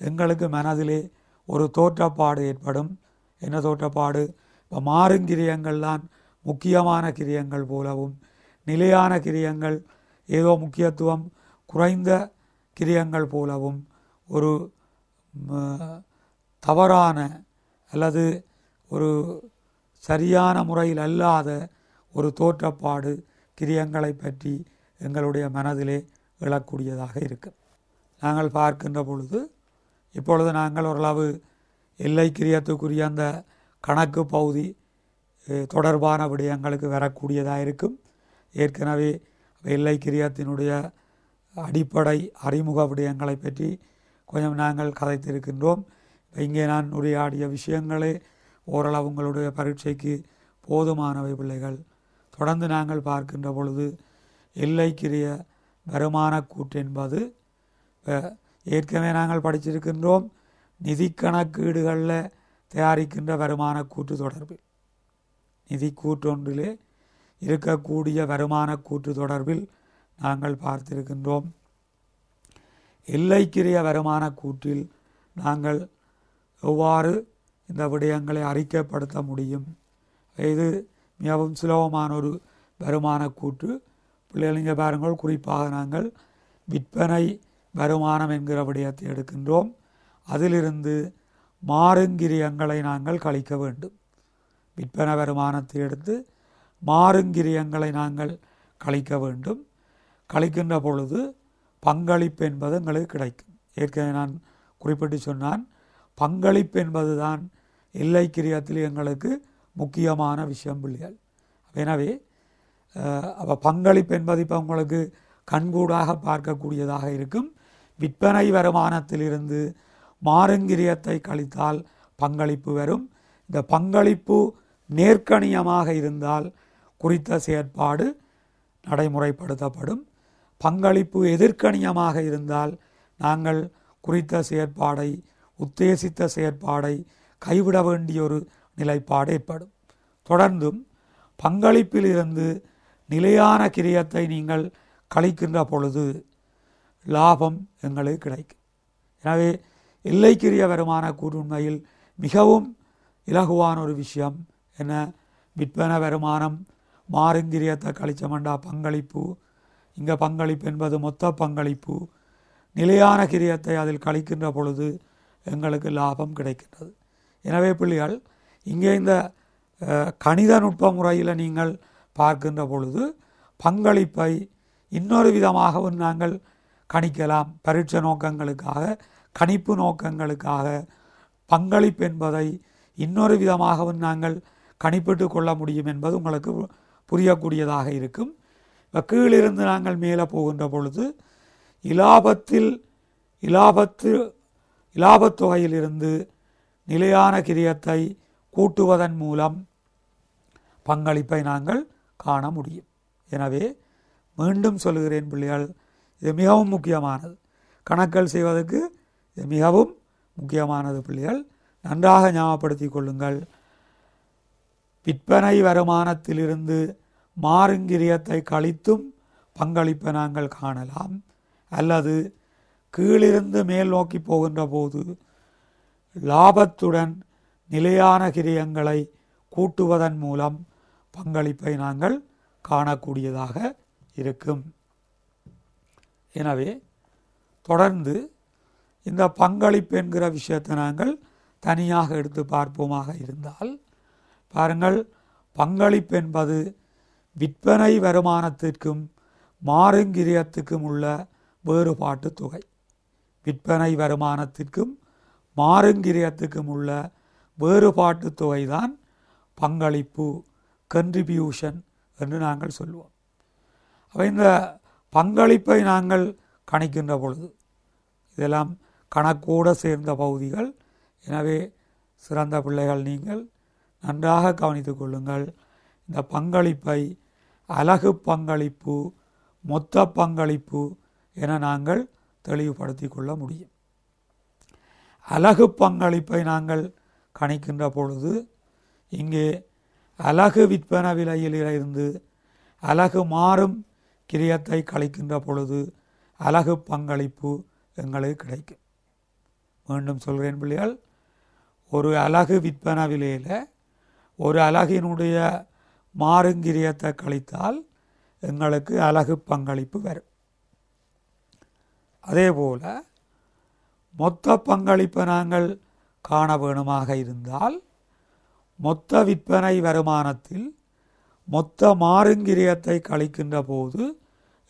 எங்களுக்கு மனதிலே ஒரு தோற்றப்பாடு ஏற்படும் என்ன தோற்றப்பாடு இப்போ மாறுங்கிரியங்கள் தான் முக்கியமான கிரியங்கள் போலவும் நிலையான கிரியங்கள் ஏதோ முக்கியத்துவம் குறைந்த கிரியங்கள் போலவும் ஒரு தவறான அல்லது ஒரு சரியான முறையில் அல்லாத ஒரு தோற்றப்பாடு கிரியங்களை பற்றி எங்களுடைய மனதிலே எழக்கூடியதாக இருக்கும் நாங்கள் பார்க்கின்ற பொழுது இப்பொழுது நாங்கள் ஓரளவு எல்லை கிரியத்துக்குரிய அந்த கணக்கு பகுதி தொடர்பான விடயங்களுக்கு வரக்கூடியதாக இருக்கும் ஏற்கனவே எல்லை கிரியத்தினுடைய அடிப்படை அறிமுக விடயங்களை பற்றி கொஞ்சம் நாங்கள் கதைத்திருக்கின்றோம் இங்கே நான் உரையாடிய விஷயங்களே ஓரளவு உங்களுடைய பரீட்சைக்கு போதுமானவை பிள்ளைகள் தொடர்ந்து நாங்கள் பார்க்கின்ற பொழுது எல்லைக்குரிய வருமான கூட்டு என்பது ஏற்கனவே நாங்கள் படிச்சிருக்கின்றோம் நிதி கணக்கீடுகளில் தயாரிக்கின்ற வருமான கூற்று தொடர்பில் நிதி கூற்றொன்றிலே இருக்கக்கூடிய வருமான கூற்று தொடர்பில் நாங்கள் பார்த்திருக்கின்றோம் எல்லைக்குரிய வருமான கூற்றில் நாங்கள் எவ்வாறு இந்த விடயங்களை அறிக்கைப்படுத்த முடியும் இது மிகவும் சுலபமான ஒரு வருமான கூற்று பிள்ளைகளிங்க பாருங்கள் குறிப்பாக நாங்கள் விற்பனை வருமானம் என்கிற விடயத்தை எடுக்கின்றோம் அதிலிருந்து மாறுங்கிரியங்களை நாங்கள் கழிக்க வேண்டும் விற்பனை வருமானத்தை எடுத்து மாறுங்கிரியங்களை நாங்கள் கழிக்க வேண்டும் கழிக்கின்ற பொழுது பங்களிப்பு என்பது எங்களுக்கு கிடைக்கும் ஏற்கனவே நான் குறிப்பிட்டு சொன்னான் பங்களிப்பு என்பதுதான் எல்லை கிரியத்தில் எங்களுக்கு முக்கியமான விஷயம் பிள்ளைகள் எனவே அப்போ பங்களிப்பு என்பது இப்போ உங்களுக்கு கண்கூடாக பார்க்கக்கூடியதாக இருக்கும் விற்பனை வருமானத்திலிருந்து மாறுங்கிரியத்தை கழித்தால் பங்களிப்பு வரும் இந்த பங்களிப்பு நேர்கணியமாக இருந்தால் குறித்த செயற்பாடு நடைமுறைப்படுத்தப்படும் பங்களிப்பு எதிர்கணியமாக இருந்தால் நாங்கள் குறித்த செயற்பாடை உத்தேசித்த செயற்பாடை கைவிட வேண்டிய ஒரு நிலைப்பாடு ஏற்படும் தொடர்ந்தும் பங்களிப்பிலிருந்து நிலையான கிரியத்தை நீங்கள் கழிக்கின்ற பொழுது லாபம் எங்களுக்கு கிடைக்கும் எனவே எல்லைக்குரிய வருமான கூட்டுண்மையில் மிகவும் இலகுவான ஒரு விஷயம் என்ன விற்பனை வருமானம் மாறுங்கிரியத்தை கழிச்சமண்டா பங்களிப்பு இங்கே பங்களிப்பு என்பது மொத்த பங்களிப்பு நிலையான கிரியத்தை அதில் கழிக்கின்ற பொழுது எங்களுக்கு லாபம் கிடைக்கின்றது எனவே பிள்ளைகள் இங்கே இந்த கணித நுட்ப முறையில் நீங்கள் பார்க்கின்ற பொழுது பங்களிப்பை இன்னொரு விதமாகவும் நாங்கள் கணிக்கலாம் பரீட்சை நோக்கங்களுக்காக கணிப்பு நோக்கங்களுக்காக பங்களிப்பு என்பதை இன்னொரு விதமாகவும் நாங்கள் கணிப்பிட்டு கொள்ள முடியும் என்பது உங்களுக்கு புரியக்கூடியதாக இருக்கும் இப்போ கீழிருந்து நாங்கள் மேலே போகின்ற பொழுது இலாபத்தில் இலாபத்து இலாபத்தொகையிலிருந்து நிலையான கிரியத்தை கூட்டுவதன் மூலம் பங்களிப்பை நாங்கள் காண முடியும் எனவே மீண்டும் சொல்கிறேன் பிள்ளைகள் இது மிகவும் முக்கியமானது கணக்கள் செய்வதற்கு இது மிகவும் முக்கியமானது பிள்ளைகள் நன்றாக ஞாபகப்படுத்திக் கொள்ளுங்கள் விற்பனை வருமானத்திலிருந்து மாறுங்கிரியத்தை கழித்தும் பங்களிப்பை நாங்கள் காணலாம் அல்லது கீழிருந்து மேல் நோக்கி போகின்ற போது லாபத்துடன் நிலையான கிரியங்களை கூட்டுவதன் மூலம் பங்களிப்பை நாங்கள் காணக்கூடியதாக இருக்கும் எனவே தொடர்ந்து இந்த பங்களிப்பு என்கிற விஷயத்தை நாங்கள் தனியாக எடுத்து பார்ப்போமாக இருந்தால் பாருங்கள் பங்களிப்பு என்பது விற்பனை வருமானத்திற்கும் மாறுங்கிரியத்துக்கும் உள்ள வேறுபாட்டு தொகை விற்பனை வருமானத்திற்கும் மாருங்கிரியத்துக்கும் உள்ள வேறுபாட்டு தொகைதான் பங்களிப்பு கன்ட்ரிபியூஷன் என்று நாங்கள் சொல்வோம் அப்போ இந்த பங்களிப்பை நாங்கள் கணிக்கின்ற பொழுது இதெல்லாம் கணக்கோடு சேர்ந்த பகுதிகள் எனவே சிறந்த பிள்ளைகள் நீங்கள் நன்றாக கவனித்து கொள்ளுங்கள் இந்த பங்களிப்பை அழகு பங்களிப்பு மொத்த பங்களிப்பு என நாங்கள் தெளிவுபடுத்தி கொள்ள முடியும் அழகு பங்களிப்பை நாங்கள் கணிக்கின்ற பொழுது இங்கே அழகு விற்பனை விலையிலிருந்து அழகு மாறும் கிரியத்தை கழிக்கின்ற பொழுது அழகு பங்களிப்பு எங்களுக்கு கிடைக்கும் மீண்டும் சொல்கிறேன் பிள்ளைகள் ஒரு அழகு விற்பனை விலையில் ஒரு அழகினுடைய மாறுங்கிரியத்தை கழித்தால் எங்களுக்கு அழகு பங்களிப்பு வரும் அதே போல் மொத்த பங்களிப்பை நாங்கள் காண வேணுமாக இருந்தால் மொத்த விற்பனை வருமானத்தில் மொத்த மாறுங்கிரியத்தை கழிக்கின்ற போது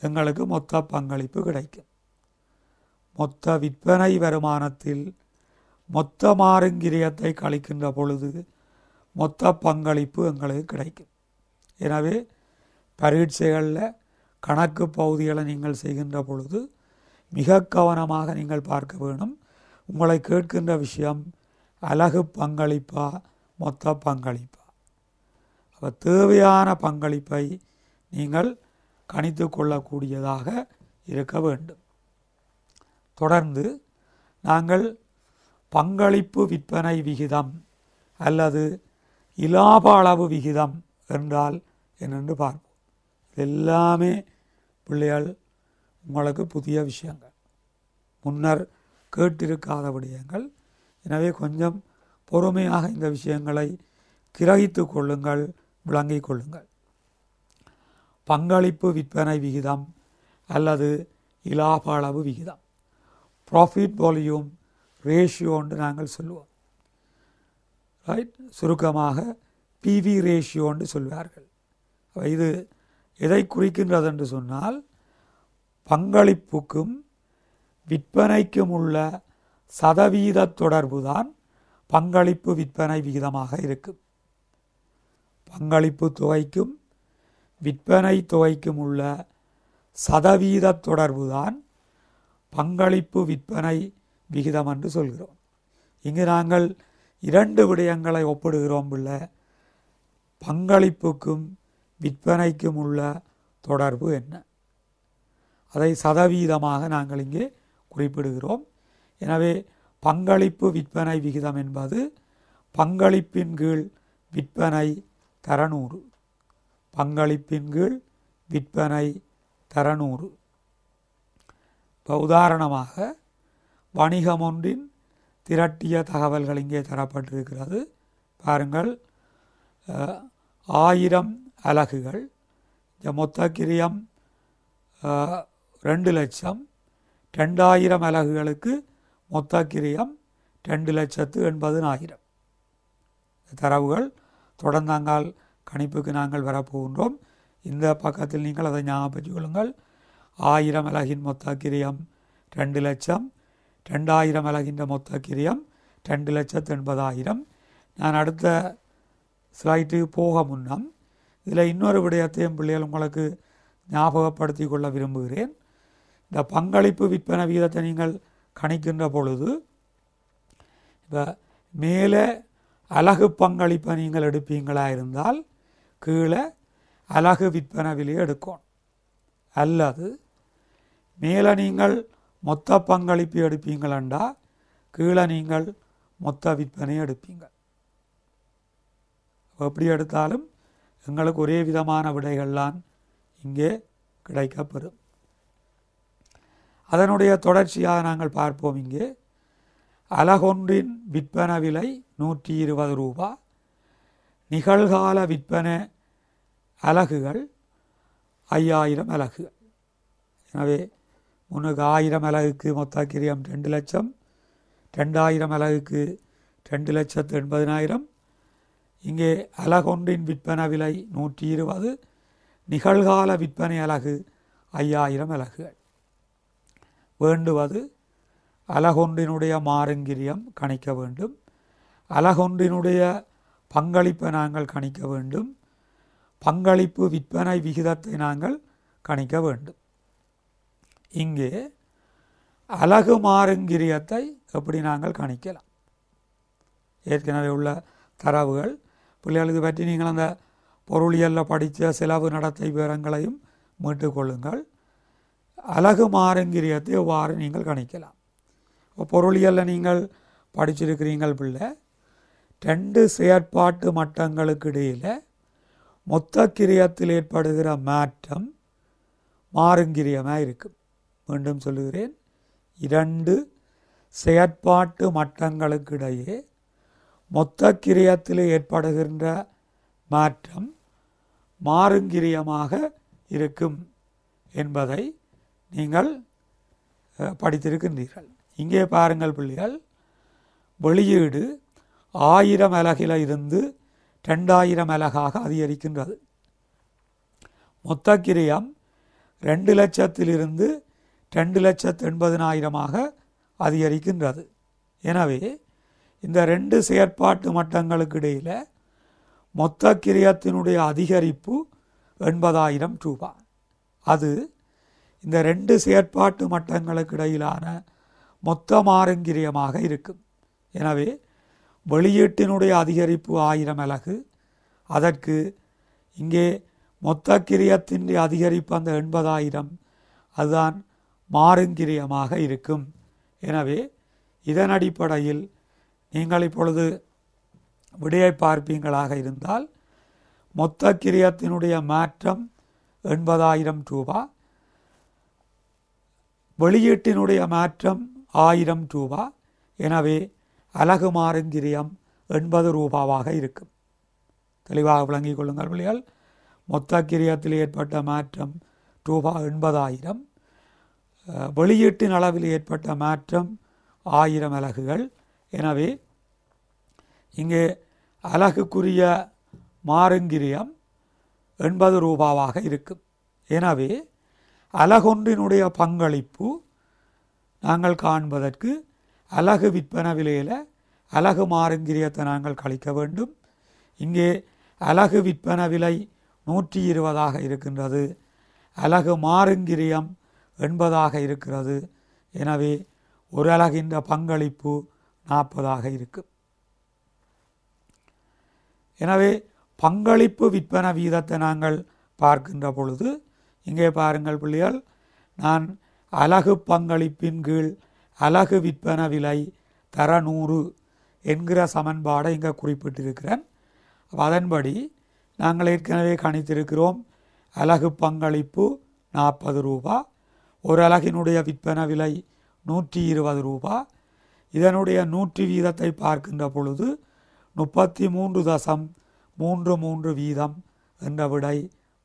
எங்களுக்கு மொத்த பங்களிப்பு கிடைக்கும் மொத்த விற்பனை வருமானத்தில் மொத்த மாறுங்கிரியத்தை கழிக்கின்ற பொழுது மொத்த பங்களிப்பு எங்களுக்கு கிடைக்கும் எனவே பரீட்சைகளில் கணக்கு பகுதிகளை நீங்கள் செய்கின்ற பொழுது மிக கவனமாக நீங்கள் பார்க்க வேண்டும் உங்களை கேட்கின்ற விஷயம் அழகு பங்களிப்பா மொத்த பங்களிப்பா அப்போ தேவையான பங்களிப்பை நீங்கள் கணித்து கொள்ளக்கூடியதாக இருக்க வேண்டும் தொடர்ந்து நாங்கள் பங்களிப்பு விற்பனை விகிதம் அல்லது இலாப அளவு விகிதம் என்றால் என்னென்று பார்ப்போம் எல்லாமே பிள்ளைகள் உங்களுக்கு புதிய விஷயங்கள் முன்னர் கேட்டிருக்காத விடயங்கள் எனவே கொஞ்சம் பொறுமையாக இந்த விஷயங்களை கிரகித்து கொள்ளுங்கள் விளங்கிக் கொள்ளுங்கள் பங்களிப்பு விற்பனை விகிதம் அல்லது இலாப அளவு விகிதம் ப்ராஃபிட் வால்யூம் ரேஷியோன்னு நாங்கள் சொல்லுவோம் ரைட் சுருக்கமாக பிவி ரேஷியோன்னு சொல்வார்கள் இது எதை குறிக்கின்றது என்று சொன்னால் பங்களிப்புக்கும் விற்பனைக்கும் உள்ள சதவீத தொடர்புதான் பங்களிப்பு விற்பனை விகிதமாக இருக்கும் பங்களிப்பு தொகைக்கும் விற்பனை தொகைக்கும் உள்ள சதவீத தொடர்புதான் பங்களிப்பு விற்பனை விகிதம் என்று சொல்கிறோம் இங்கு நாங்கள் இரண்டு விடயங்களை ஒப்பிடுகிறோம் பிள்ளை பங்களிப்புக்கும் விற்பனைக்கும் உள்ள தொடர்பு என்ன அதை சதவீதமாக நாங்கள் இங்கே குறிப்பிடுகிறோம் எனவே பங்களிப்பு விற்பனை விகிதம் என்பது பங்களிப்பின் கீழ் விற்பனை தரநூறு பங்களிப்பின் கீழ் விற்பனை தரநூறு இப்போ உதாரணமாக வணிகம் ஒன்றின் திரட்டிய தகவல்கள் இங்கே தரப்பட்டிருக்கிறது பாருங்கள் ஆயிரம் அலகுகள் இந்த மொத்த கிரியம் ரெண்டு லட்சம் ரெண்டாயிரம் அலகுகளுக்கு மொத்த கிரியம் ரெண்டு லட்சத்து எண்பதுனாயிரம் தரவுகள் தொடர்ந்தாங்கால் கணிப்புக்கு நாங்கள் வரப்போகின்றோம் இந்த பக்கத்தில் நீங்கள் அதை ஞாபகம் கொள்ளுங்கள் ஆயிரம் அலகின் மொத்த கிரியம் ரெண்டு லட்சம் ரெண்டாயிரம் அலகின்ற மொத்த கிரியம் ரெண்டு லட்சத்து எண்பதாயிரம் நான் அடுத்த ஸ்லைட்டுக்கு போக முன்னம் இதில் இன்னொரு விடயத்தையும் பிள்ளைகள் உங்களுக்கு ஞாபகப்படுத்தி கொள்ள விரும்புகிறேன் இந்த பங்களிப்பு விற்பனை விகிதத்தை நீங்கள் கணிக்கின்ற பொழுது இப்போ மேலே அழகு பங்களிப்பை நீங்கள் எடுப்பீங்களா இருந்தால் கீழே அழகு விற்பனை விலையை எடுக்கும் அல்லது மேலே நீங்கள் மொத்த பங்களிப்பு எடுப்பீங்களண்டா கீழே நீங்கள் மொத்த விற்பனையை எடுப்பீங்க எப்படி எடுத்தாலும் எங்களுக்கு ஒரே விதமான விடைகள்லாம் இங்கே கிடைக்கப்பெறும் அதனுடைய தொடர்ச்சியாக நாங்கள் பார்ப்போம் இங்கே அலகொன்றின் விற்பனை விலை நூற்றி இருபது ரூபா நிகழ்கால விற்பனை அலகுகள் ஐயாயிரம் அலகு எனவே முன்னுக்கு ஆயிரம் அலகுக்கு மொத்த கிரியம் ரெண்டு லட்சம் ரெண்டாயிரம் அலகுக்கு ரெண்டு லட்சத்து எண்பதினாயிரம் இங்கே அலகொன்றின் விற்பனை விலை நூற்றி இருபது நிகழ்கால விற்பனை அலகு ஐயாயிரம் அலகுகள் வேண்டுவது அலகொன்றினுடைய மாருங்கிரியம் கணிக்க வேண்டும் அலகொன்றினுடைய பங்களிப்பை நாங்கள் கணிக்க வேண்டும் பங்களிப்பு விற்பனை விகிதத்தை நாங்கள் கணிக்க வேண்டும் இங்கே அலகு மாறுங்கிரியத்தை எப்படி நாங்கள் கணிக்கலாம் ஏற்கனவே உள்ள தரவுகள் பிள்ளைகளுக்கு பற்றி நீங்கள் அந்த பொருளியலில் படித்த செலவு நடத்தை விவரங்களையும் மீட்டுக்கொள்ளுங்கள் அழகு மாறுங்கிறியத்தை எவ்வாறு நீங்கள் கணிக்கலாம் இப்போ பொருளியலில் நீங்கள் படிச்சிருக்கிறீங்கள் பிள்ளை ரெண்டு செயற்பாட்டு மட்டங்களுக்கு இடையில் மொத்த கிரியத்தில் ஏற்படுகிற மாற்றம் மாறுங்கிரியமாக இருக்கும் மீண்டும் சொல்லுகிறேன் இரண்டு செயற்பாட்டு மட்டங்களுக்கு இடையே மொத்த கிரியத்தில் ஏற்படுகின்ற மாற்றம் மாறுங்கிரியமாக இருக்கும் என்பதை நீங்கள் படித்திருக்கின்றீர்கள் இங்கே பாருங்கள் பிள்ளைகள் வெளியீடு ஆயிரம் அலகில் இருந்து ரெண்டாயிரம் அலகாக அதிகரிக்கின்றது மொத்த கிரியம் ரெண்டு லட்சத்திலிருந்து ரெண்டு லட்சத்து எண்பதினாயிரமாக அதிகரிக்கின்றது எனவே இந்த ரெண்டு செயற்பாட்டு மட்டங்களுக்கு இடையில் மொத்த கிரியத்தினுடைய அதிகரிப்பு எண்பதாயிரம் ரூபாய் அது இந்த ரெண்டு செயற்பாட்டு மட்டங்களுக்கு இடையிலான மொத்த மாறுங்கிரியமாக இருக்கும் எனவே வெளியீட்டினுடைய அதிகரிப்பு ஆயிரம் அலகு அதற்கு இங்கே மொத்த கிரியத்தின் அதிகரிப்பு அந்த எண்பதாயிரம் அதுதான் மாறுங்கிரியமாக இருக்கும் எனவே இதன் அடிப்படையில் நீங்கள் இப்பொழுது விடையை பார்ப்பீங்களாக இருந்தால் மொத்த கிரியத்தினுடைய மாற்றம் எண்பதாயிரம் ரூபாய் வெளியீட்டினுடைய மாற்றம் ஆயிரம் ரூபா எனவே அழகு மாறுந்திரியம் எண்பது ரூபாவாக இருக்கும் தெளிவாக விளங்கிக் கொள்ளுங்கள் பிள்ளைகள் மொத்த கிரியத்தில் ஏற்பட்ட மாற்றம் ரூபா எண்பதாயிரம் வெளியீட்டின் அளவில் ஏற்பட்ட மாற்றம் ஆயிரம் அலகுகள் எனவே இங்கே அலகுக்குரிய மாறுங்கிரியம் எண்பது ரூபாவாக இருக்கும் எனவே அழகொன்றினுடைய பங்களிப்பு நாங்கள் காண்பதற்கு அலகு விற்பன விலையில் அலகு மாறுங்கிரியத்தை நாங்கள் கழிக்க வேண்டும் இங்கே அலகு விற்பன விலை நூற்றி இருபதாக இருக்கின்றது அலகு மாறுங்கிரியம் எண்பதாக இருக்கிறது எனவே ஒரு அழகின்ற பங்களிப்பு நாற்பதாக இருக்கும் எனவே பங்களிப்பு விற்பன வீதத்தை நாங்கள் பார்க்கின்ற பொழுது இங்கே பாருங்கள் பிள்ளைகள் நான் அழகு பங்களிப்பின் கீழ் அழகு விற்பன விலை தர நூறு என்கிற சமன்பாடை இங்கே குறிப்பிட்டிருக்கிறேன் அதன்படி நாங்கள் ஏற்கனவே கணித்திருக்கிறோம் அலகு பங்களிப்பு நாற்பது ரூபா ஒரு அலகினுடைய விற்பனை விலை நூற்றி இருபது ரூபா இதனுடைய நூற்றி வீதத்தை பார்க்கின்ற பொழுது முப்பத்தி மூன்று தசம் மூன்று மூன்று வீதம் என்ற விடை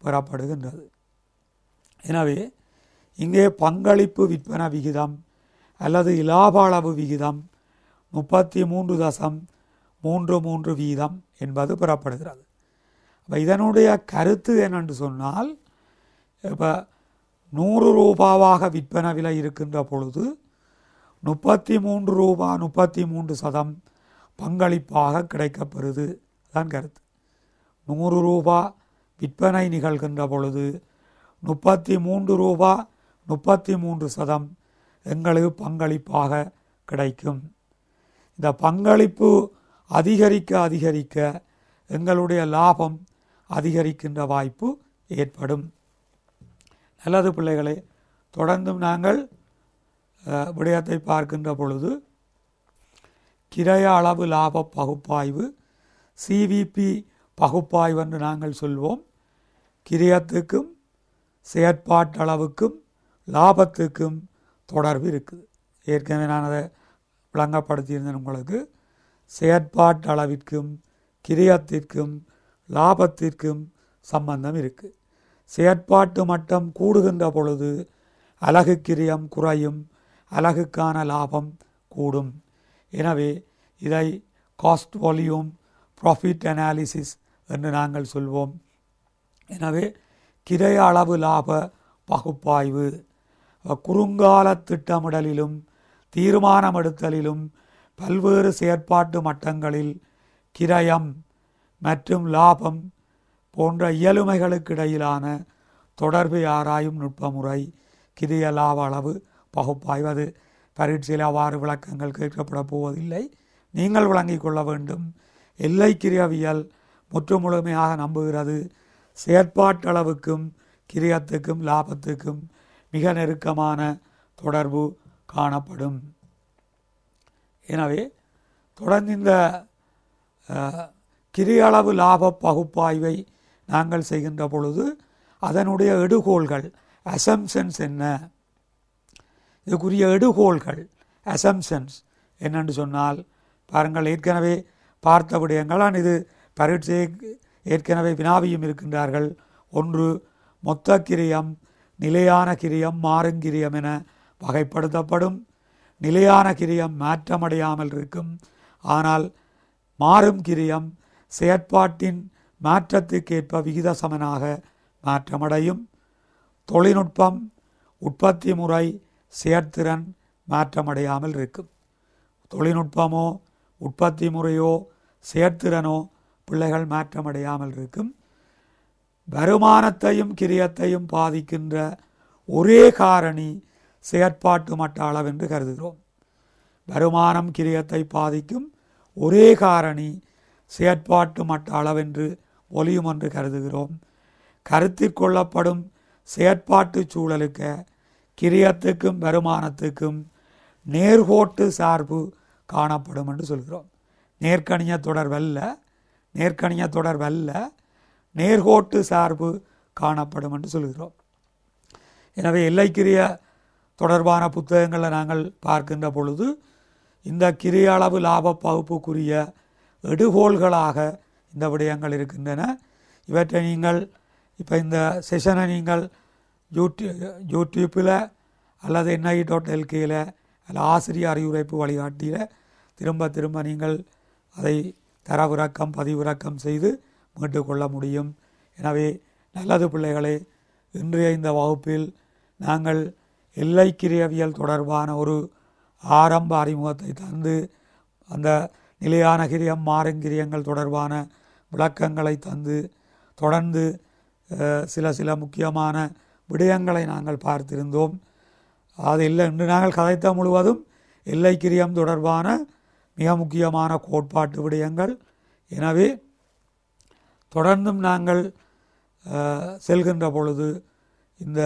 பெறப்படுகின்றது எனவே இங்கே பங்களிப்பு விற்பனை விகிதம் அல்லது இலாப அளவு விகிதம் முப்பத்தி மூன்று தசம் மூன்று மூன்று வீதம் என்பது பெறப்படுகிறது அப்போ இதனுடைய கருத்து என்னென்று சொன்னால் இப்போ நூறு ரூபாவாக விற்பனை விலை இருக்கின்ற பொழுது முப்பத்தி மூன்று ரூபா முப்பத்தி மூன்று சதம் பங்களிப்பாக கிடைக்கப்பெறுது தான் கருத்து நூறு ரூபா விற்பனை நிகழ்கின்ற பொழுது முப்பத்தி மூன்று ரூபா முப்பத்தி மூன்று சதம் எங்களுக்கு பங்களிப்பாக கிடைக்கும் இந்த பங்களிப்பு அதிகரிக்க அதிகரிக்க எங்களுடைய லாபம் அதிகரிக்கின்ற வாய்ப்பு ஏற்படும் நல்லது பிள்ளைகளே தொடர்ந்தும் நாங்கள் விடயத்தை பார்க்கின்ற பொழுது கிரய அளவு லாப பகுப்பாய்வு சிவிபி பகுப்பாய்வு என்று நாங்கள் சொல்வோம் கிரயத்துக்கும் செயற்பாட்டளவுக்கும் லாபத்துக்கும் தொடர்பு இருக்குது ஏற்கனவே நான் அதை விளங்கப்படுத்தியிருந்தேன் உங்களுக்கு செயற்பாட்டளவிற்கும் கிரியத்திற்கும் லாபத்திற்கும் சம்பந்தம் இருக்குது செயற்பாட்டு மட்டம் கூடுகின்ற பொழுது அழகு கிரியம் குறையும் அழகுக்கான லாபம் கூடும் எனவே இதை காஸ்ட் வால்யூம் ப்ராஃபிட் அனாலிசிஸ் என்று நாங்கள் சொல்வோம் எனவே கிரை அளவு லாப பகுப்பாய்வு குறுங்கால திட்டமிடலிலும் தீர்மானமெடுத்தலிலும் பல்வேறு செயற்பாட்டு மட்டங்களில் கிரயம் மற்றும் லாபம் போன்ற இயலுமைகளுக்கிடையிலான தொடர்பு ஆராயும் நுட்பமுறை கிரிய லாப அளவு பகுப்பாய்வு அது பரீட்சையில் அவ்வாறு விளக்கங்கள் கேட்கப்பட போவதில்லை நீங்கள் விளங்கிக் கொள்ள வேண்டும் எல்லைக்கிரியவியல் முற்று முழுமையாக நம்புகிறது செயற்பாட்டளவுக்கும் கிரியத்துக்கும் லாபத்துக்கும் மிக நெருக்கமான தொடர்பு காணப்படும் எனவே தொடர்ந்து இந்த கிரியளவு லாப பகுப்பாய்வை நாங்கள் செய்கின்ற பொழுது அதனுடைய எடுகோள்கள் அசம்சன்ஸ் என்ன இதுக்குரிய எடுகோள்கள் அசம்சன்ஸ் என்னென்று சொன்னால் பாருங்கள் ஏற்கனவே பார்த்த விடயங்களான் இது பரீட்சை ஏற்கனவே வினாவியும் இருக்கின்றார்கள் ஒன்று மொத்த கிரியம் நிலையான கிரியம் மாறுங்கிரியம் என வகைப்படுத்தப்படும் நிலையான கிரியம் மாற்றமடையாமல் இருக்கும் ஆனால் மாறும் கிரியம் செயற்பாட்டின் மாற்றத்துக்கேற்ப விகித சமனாக மாற்றமடையும் தொழில்நுட்பம் உற்பத்தி முறை செயற்திறன் மாற்றமடையாமல் இருக்கும் தொழில்நுட்பமோ உற்பத்தி முறையோ செயற்திறனோ பிள்ளைகள் மாற்றமடையாமல் இருக்கும் வருமானத்தையும் கிரியத்தையும் பாதிக்கின்ற ஒரே காரணி செயற்பாட்டு மட்ட அளவென்று கருதுகிறோம் வருமானம் கிரியத்தை பாதிக்கும் ஒரே காரணி செயற்பாட்டு மட்ட அளவென்று ஒலியும் என்று கருதுகிறோம் கருத்தில் கொள்ளப்படும் செயற்பாட்டு சூழலுக்கு கிரியத்துக்கும் வருமானத்துக்கும் நேர்கோட்டு சார்பு காணப்படும் என்று சொல்கிறோம் நேர்கணிய தொடர்பல்ல நேர்கணிய தொடர்பு அல்ல நேர்கோட்டு சார்பு காணப்படும் என்று சொல்கிறோம் எனவே எல்லைக்கிரிய தொடர்பான புத்தகங்களை நாங்கள் பார்க்கின்ற பொழுது இந்த கிரிய அளவு லாப பகுப்புக்குரிய எடுகோள்களாக இந்த விடயங்கள் இருக்கின்றன இவற்றை நீங்கள் இப்போ இந்த செஷனை நீங்கள் யூடியூ யூடியூப்பில் அல்லது என்ஐ டோட் எல்கேயில் அல்ல ஆசிரியர் அறிவுரைப்பு வழிகாட்டியில் திரும்ப திரும்ப நீங்கள் அதை தரவிறக்கம் பதிவிறக்கம் செய்து கொள்ள முடியும் எனவே நல்லது பிள்ளைகளே இன்றைய இந்த வகுப்பில் நாங்கள் எல்லைக்கிரியவியல் தொடர்பான ஒரு ஆரம்ப அறிமுகத்தை தந்து அந்த நிலையான கிரியம் மாறுங்கிரியங்கள் தொடர்பான விளக்கங்களை தந்து தொடர்ந்து சில சில முக்கியமான விடயங்களை நாங்கள் பார்த்திருந்தோம் அது இல்லை இன்று நாங்கள் கதைத்த முழுவதும் எல்லைக்கிரியம் தொடர்பான மிக முக்கியமான கோட்பாட்டு விடயங்கள் எனவே தொடர்ந்தும் நாங்கள் செல்கின்ற பொழுது இந்த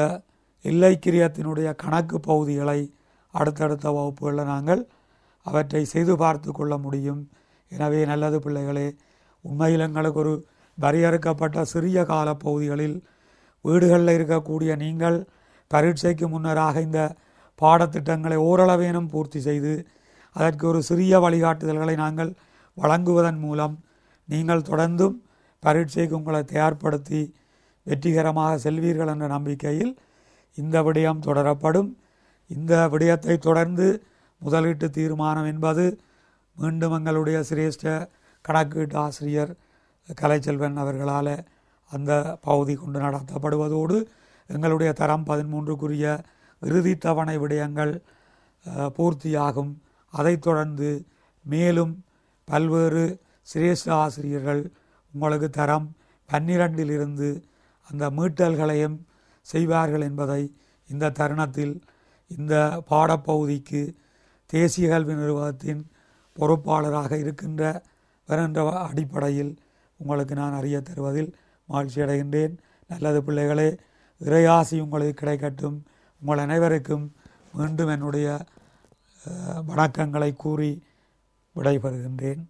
இல்லை கிரியத்தினுடைய கணக்கு பகுதிகளை அடுத்தடுத்த வகுப்புகளில் நாங்கள் அவற்றை செய்து பார்த்து கொள்ள முடியும் எனவே நல்லது பிள்ளைகளே உண்மையில் எங்களுக்கு ஒரு வரையறுக்கப்பட்ட சிறிய கால பகுதிகளில் வீடுகளில் இருக்கக்கூடிய நீங்கள் பரீட்சைக்கு முன்னராக இந்த பாடத்திட்டங்களை ஓரளவேனும் பூர்த்தி செய்து அதற்கு ஒரு சிறிய வழிகாட்டுதல்களை நாங்கள் வழங்குவதன் மூலம் நீங்கள் தொடர்ந்தும் பரீட்சைக்கு உங்களை தயார்படுத்தி வெற்றிகரமாக செல்வீர்கள் என்ற நம்பிக்கையில் இந்த விடயம் தொடரப்படும் இந்த விடயத்தை தொடர்ந்து முதலீட்டு தீர்மானம் என்பது மீண்டும் எங்களுடைய சிரேஷ்ட கணக்கீட்டு ஆசிரியர் கலைச்செல்வன் அவர்களால் அந்த பகுதி கொண்டு நடத்தப்படுவதோடு எங்களுடைய தரம் பதிமூன்றுக்குரிய இறுதி தவணை விடயங்கள் பூர்த்தியாகும் அதைத் தொடர்ந்து மேலும் பல்வேறு சிரேஷ்ட ஆசிரியர்கள் உங்களுக்கு தரம் பன்னிரண்டிலிருந்து அந்த மீட்டல்களையும் செய்வார்கள் என்பதை இந்த தருணத்தில் இந்த பாடப்பகுதிக்கு தேசிய கல்வி நிறுவனத்தின் பொறுப்பாளராக இருக்கின்ற என்ற அடிப்படையில் உங்களுக்கு நான் அறிய தருவதில் மகிழ்ச்சி அடைகின்றேன் நல்லது பிள்ளைகளே இறையாசி உங்களுக்கு கிடைக்கட்டும் உங்கள் அனைவருக்கும் மீண்டும் என்னுடைய வணக்கங்களை கூறி விடைபெறுகின்றேன்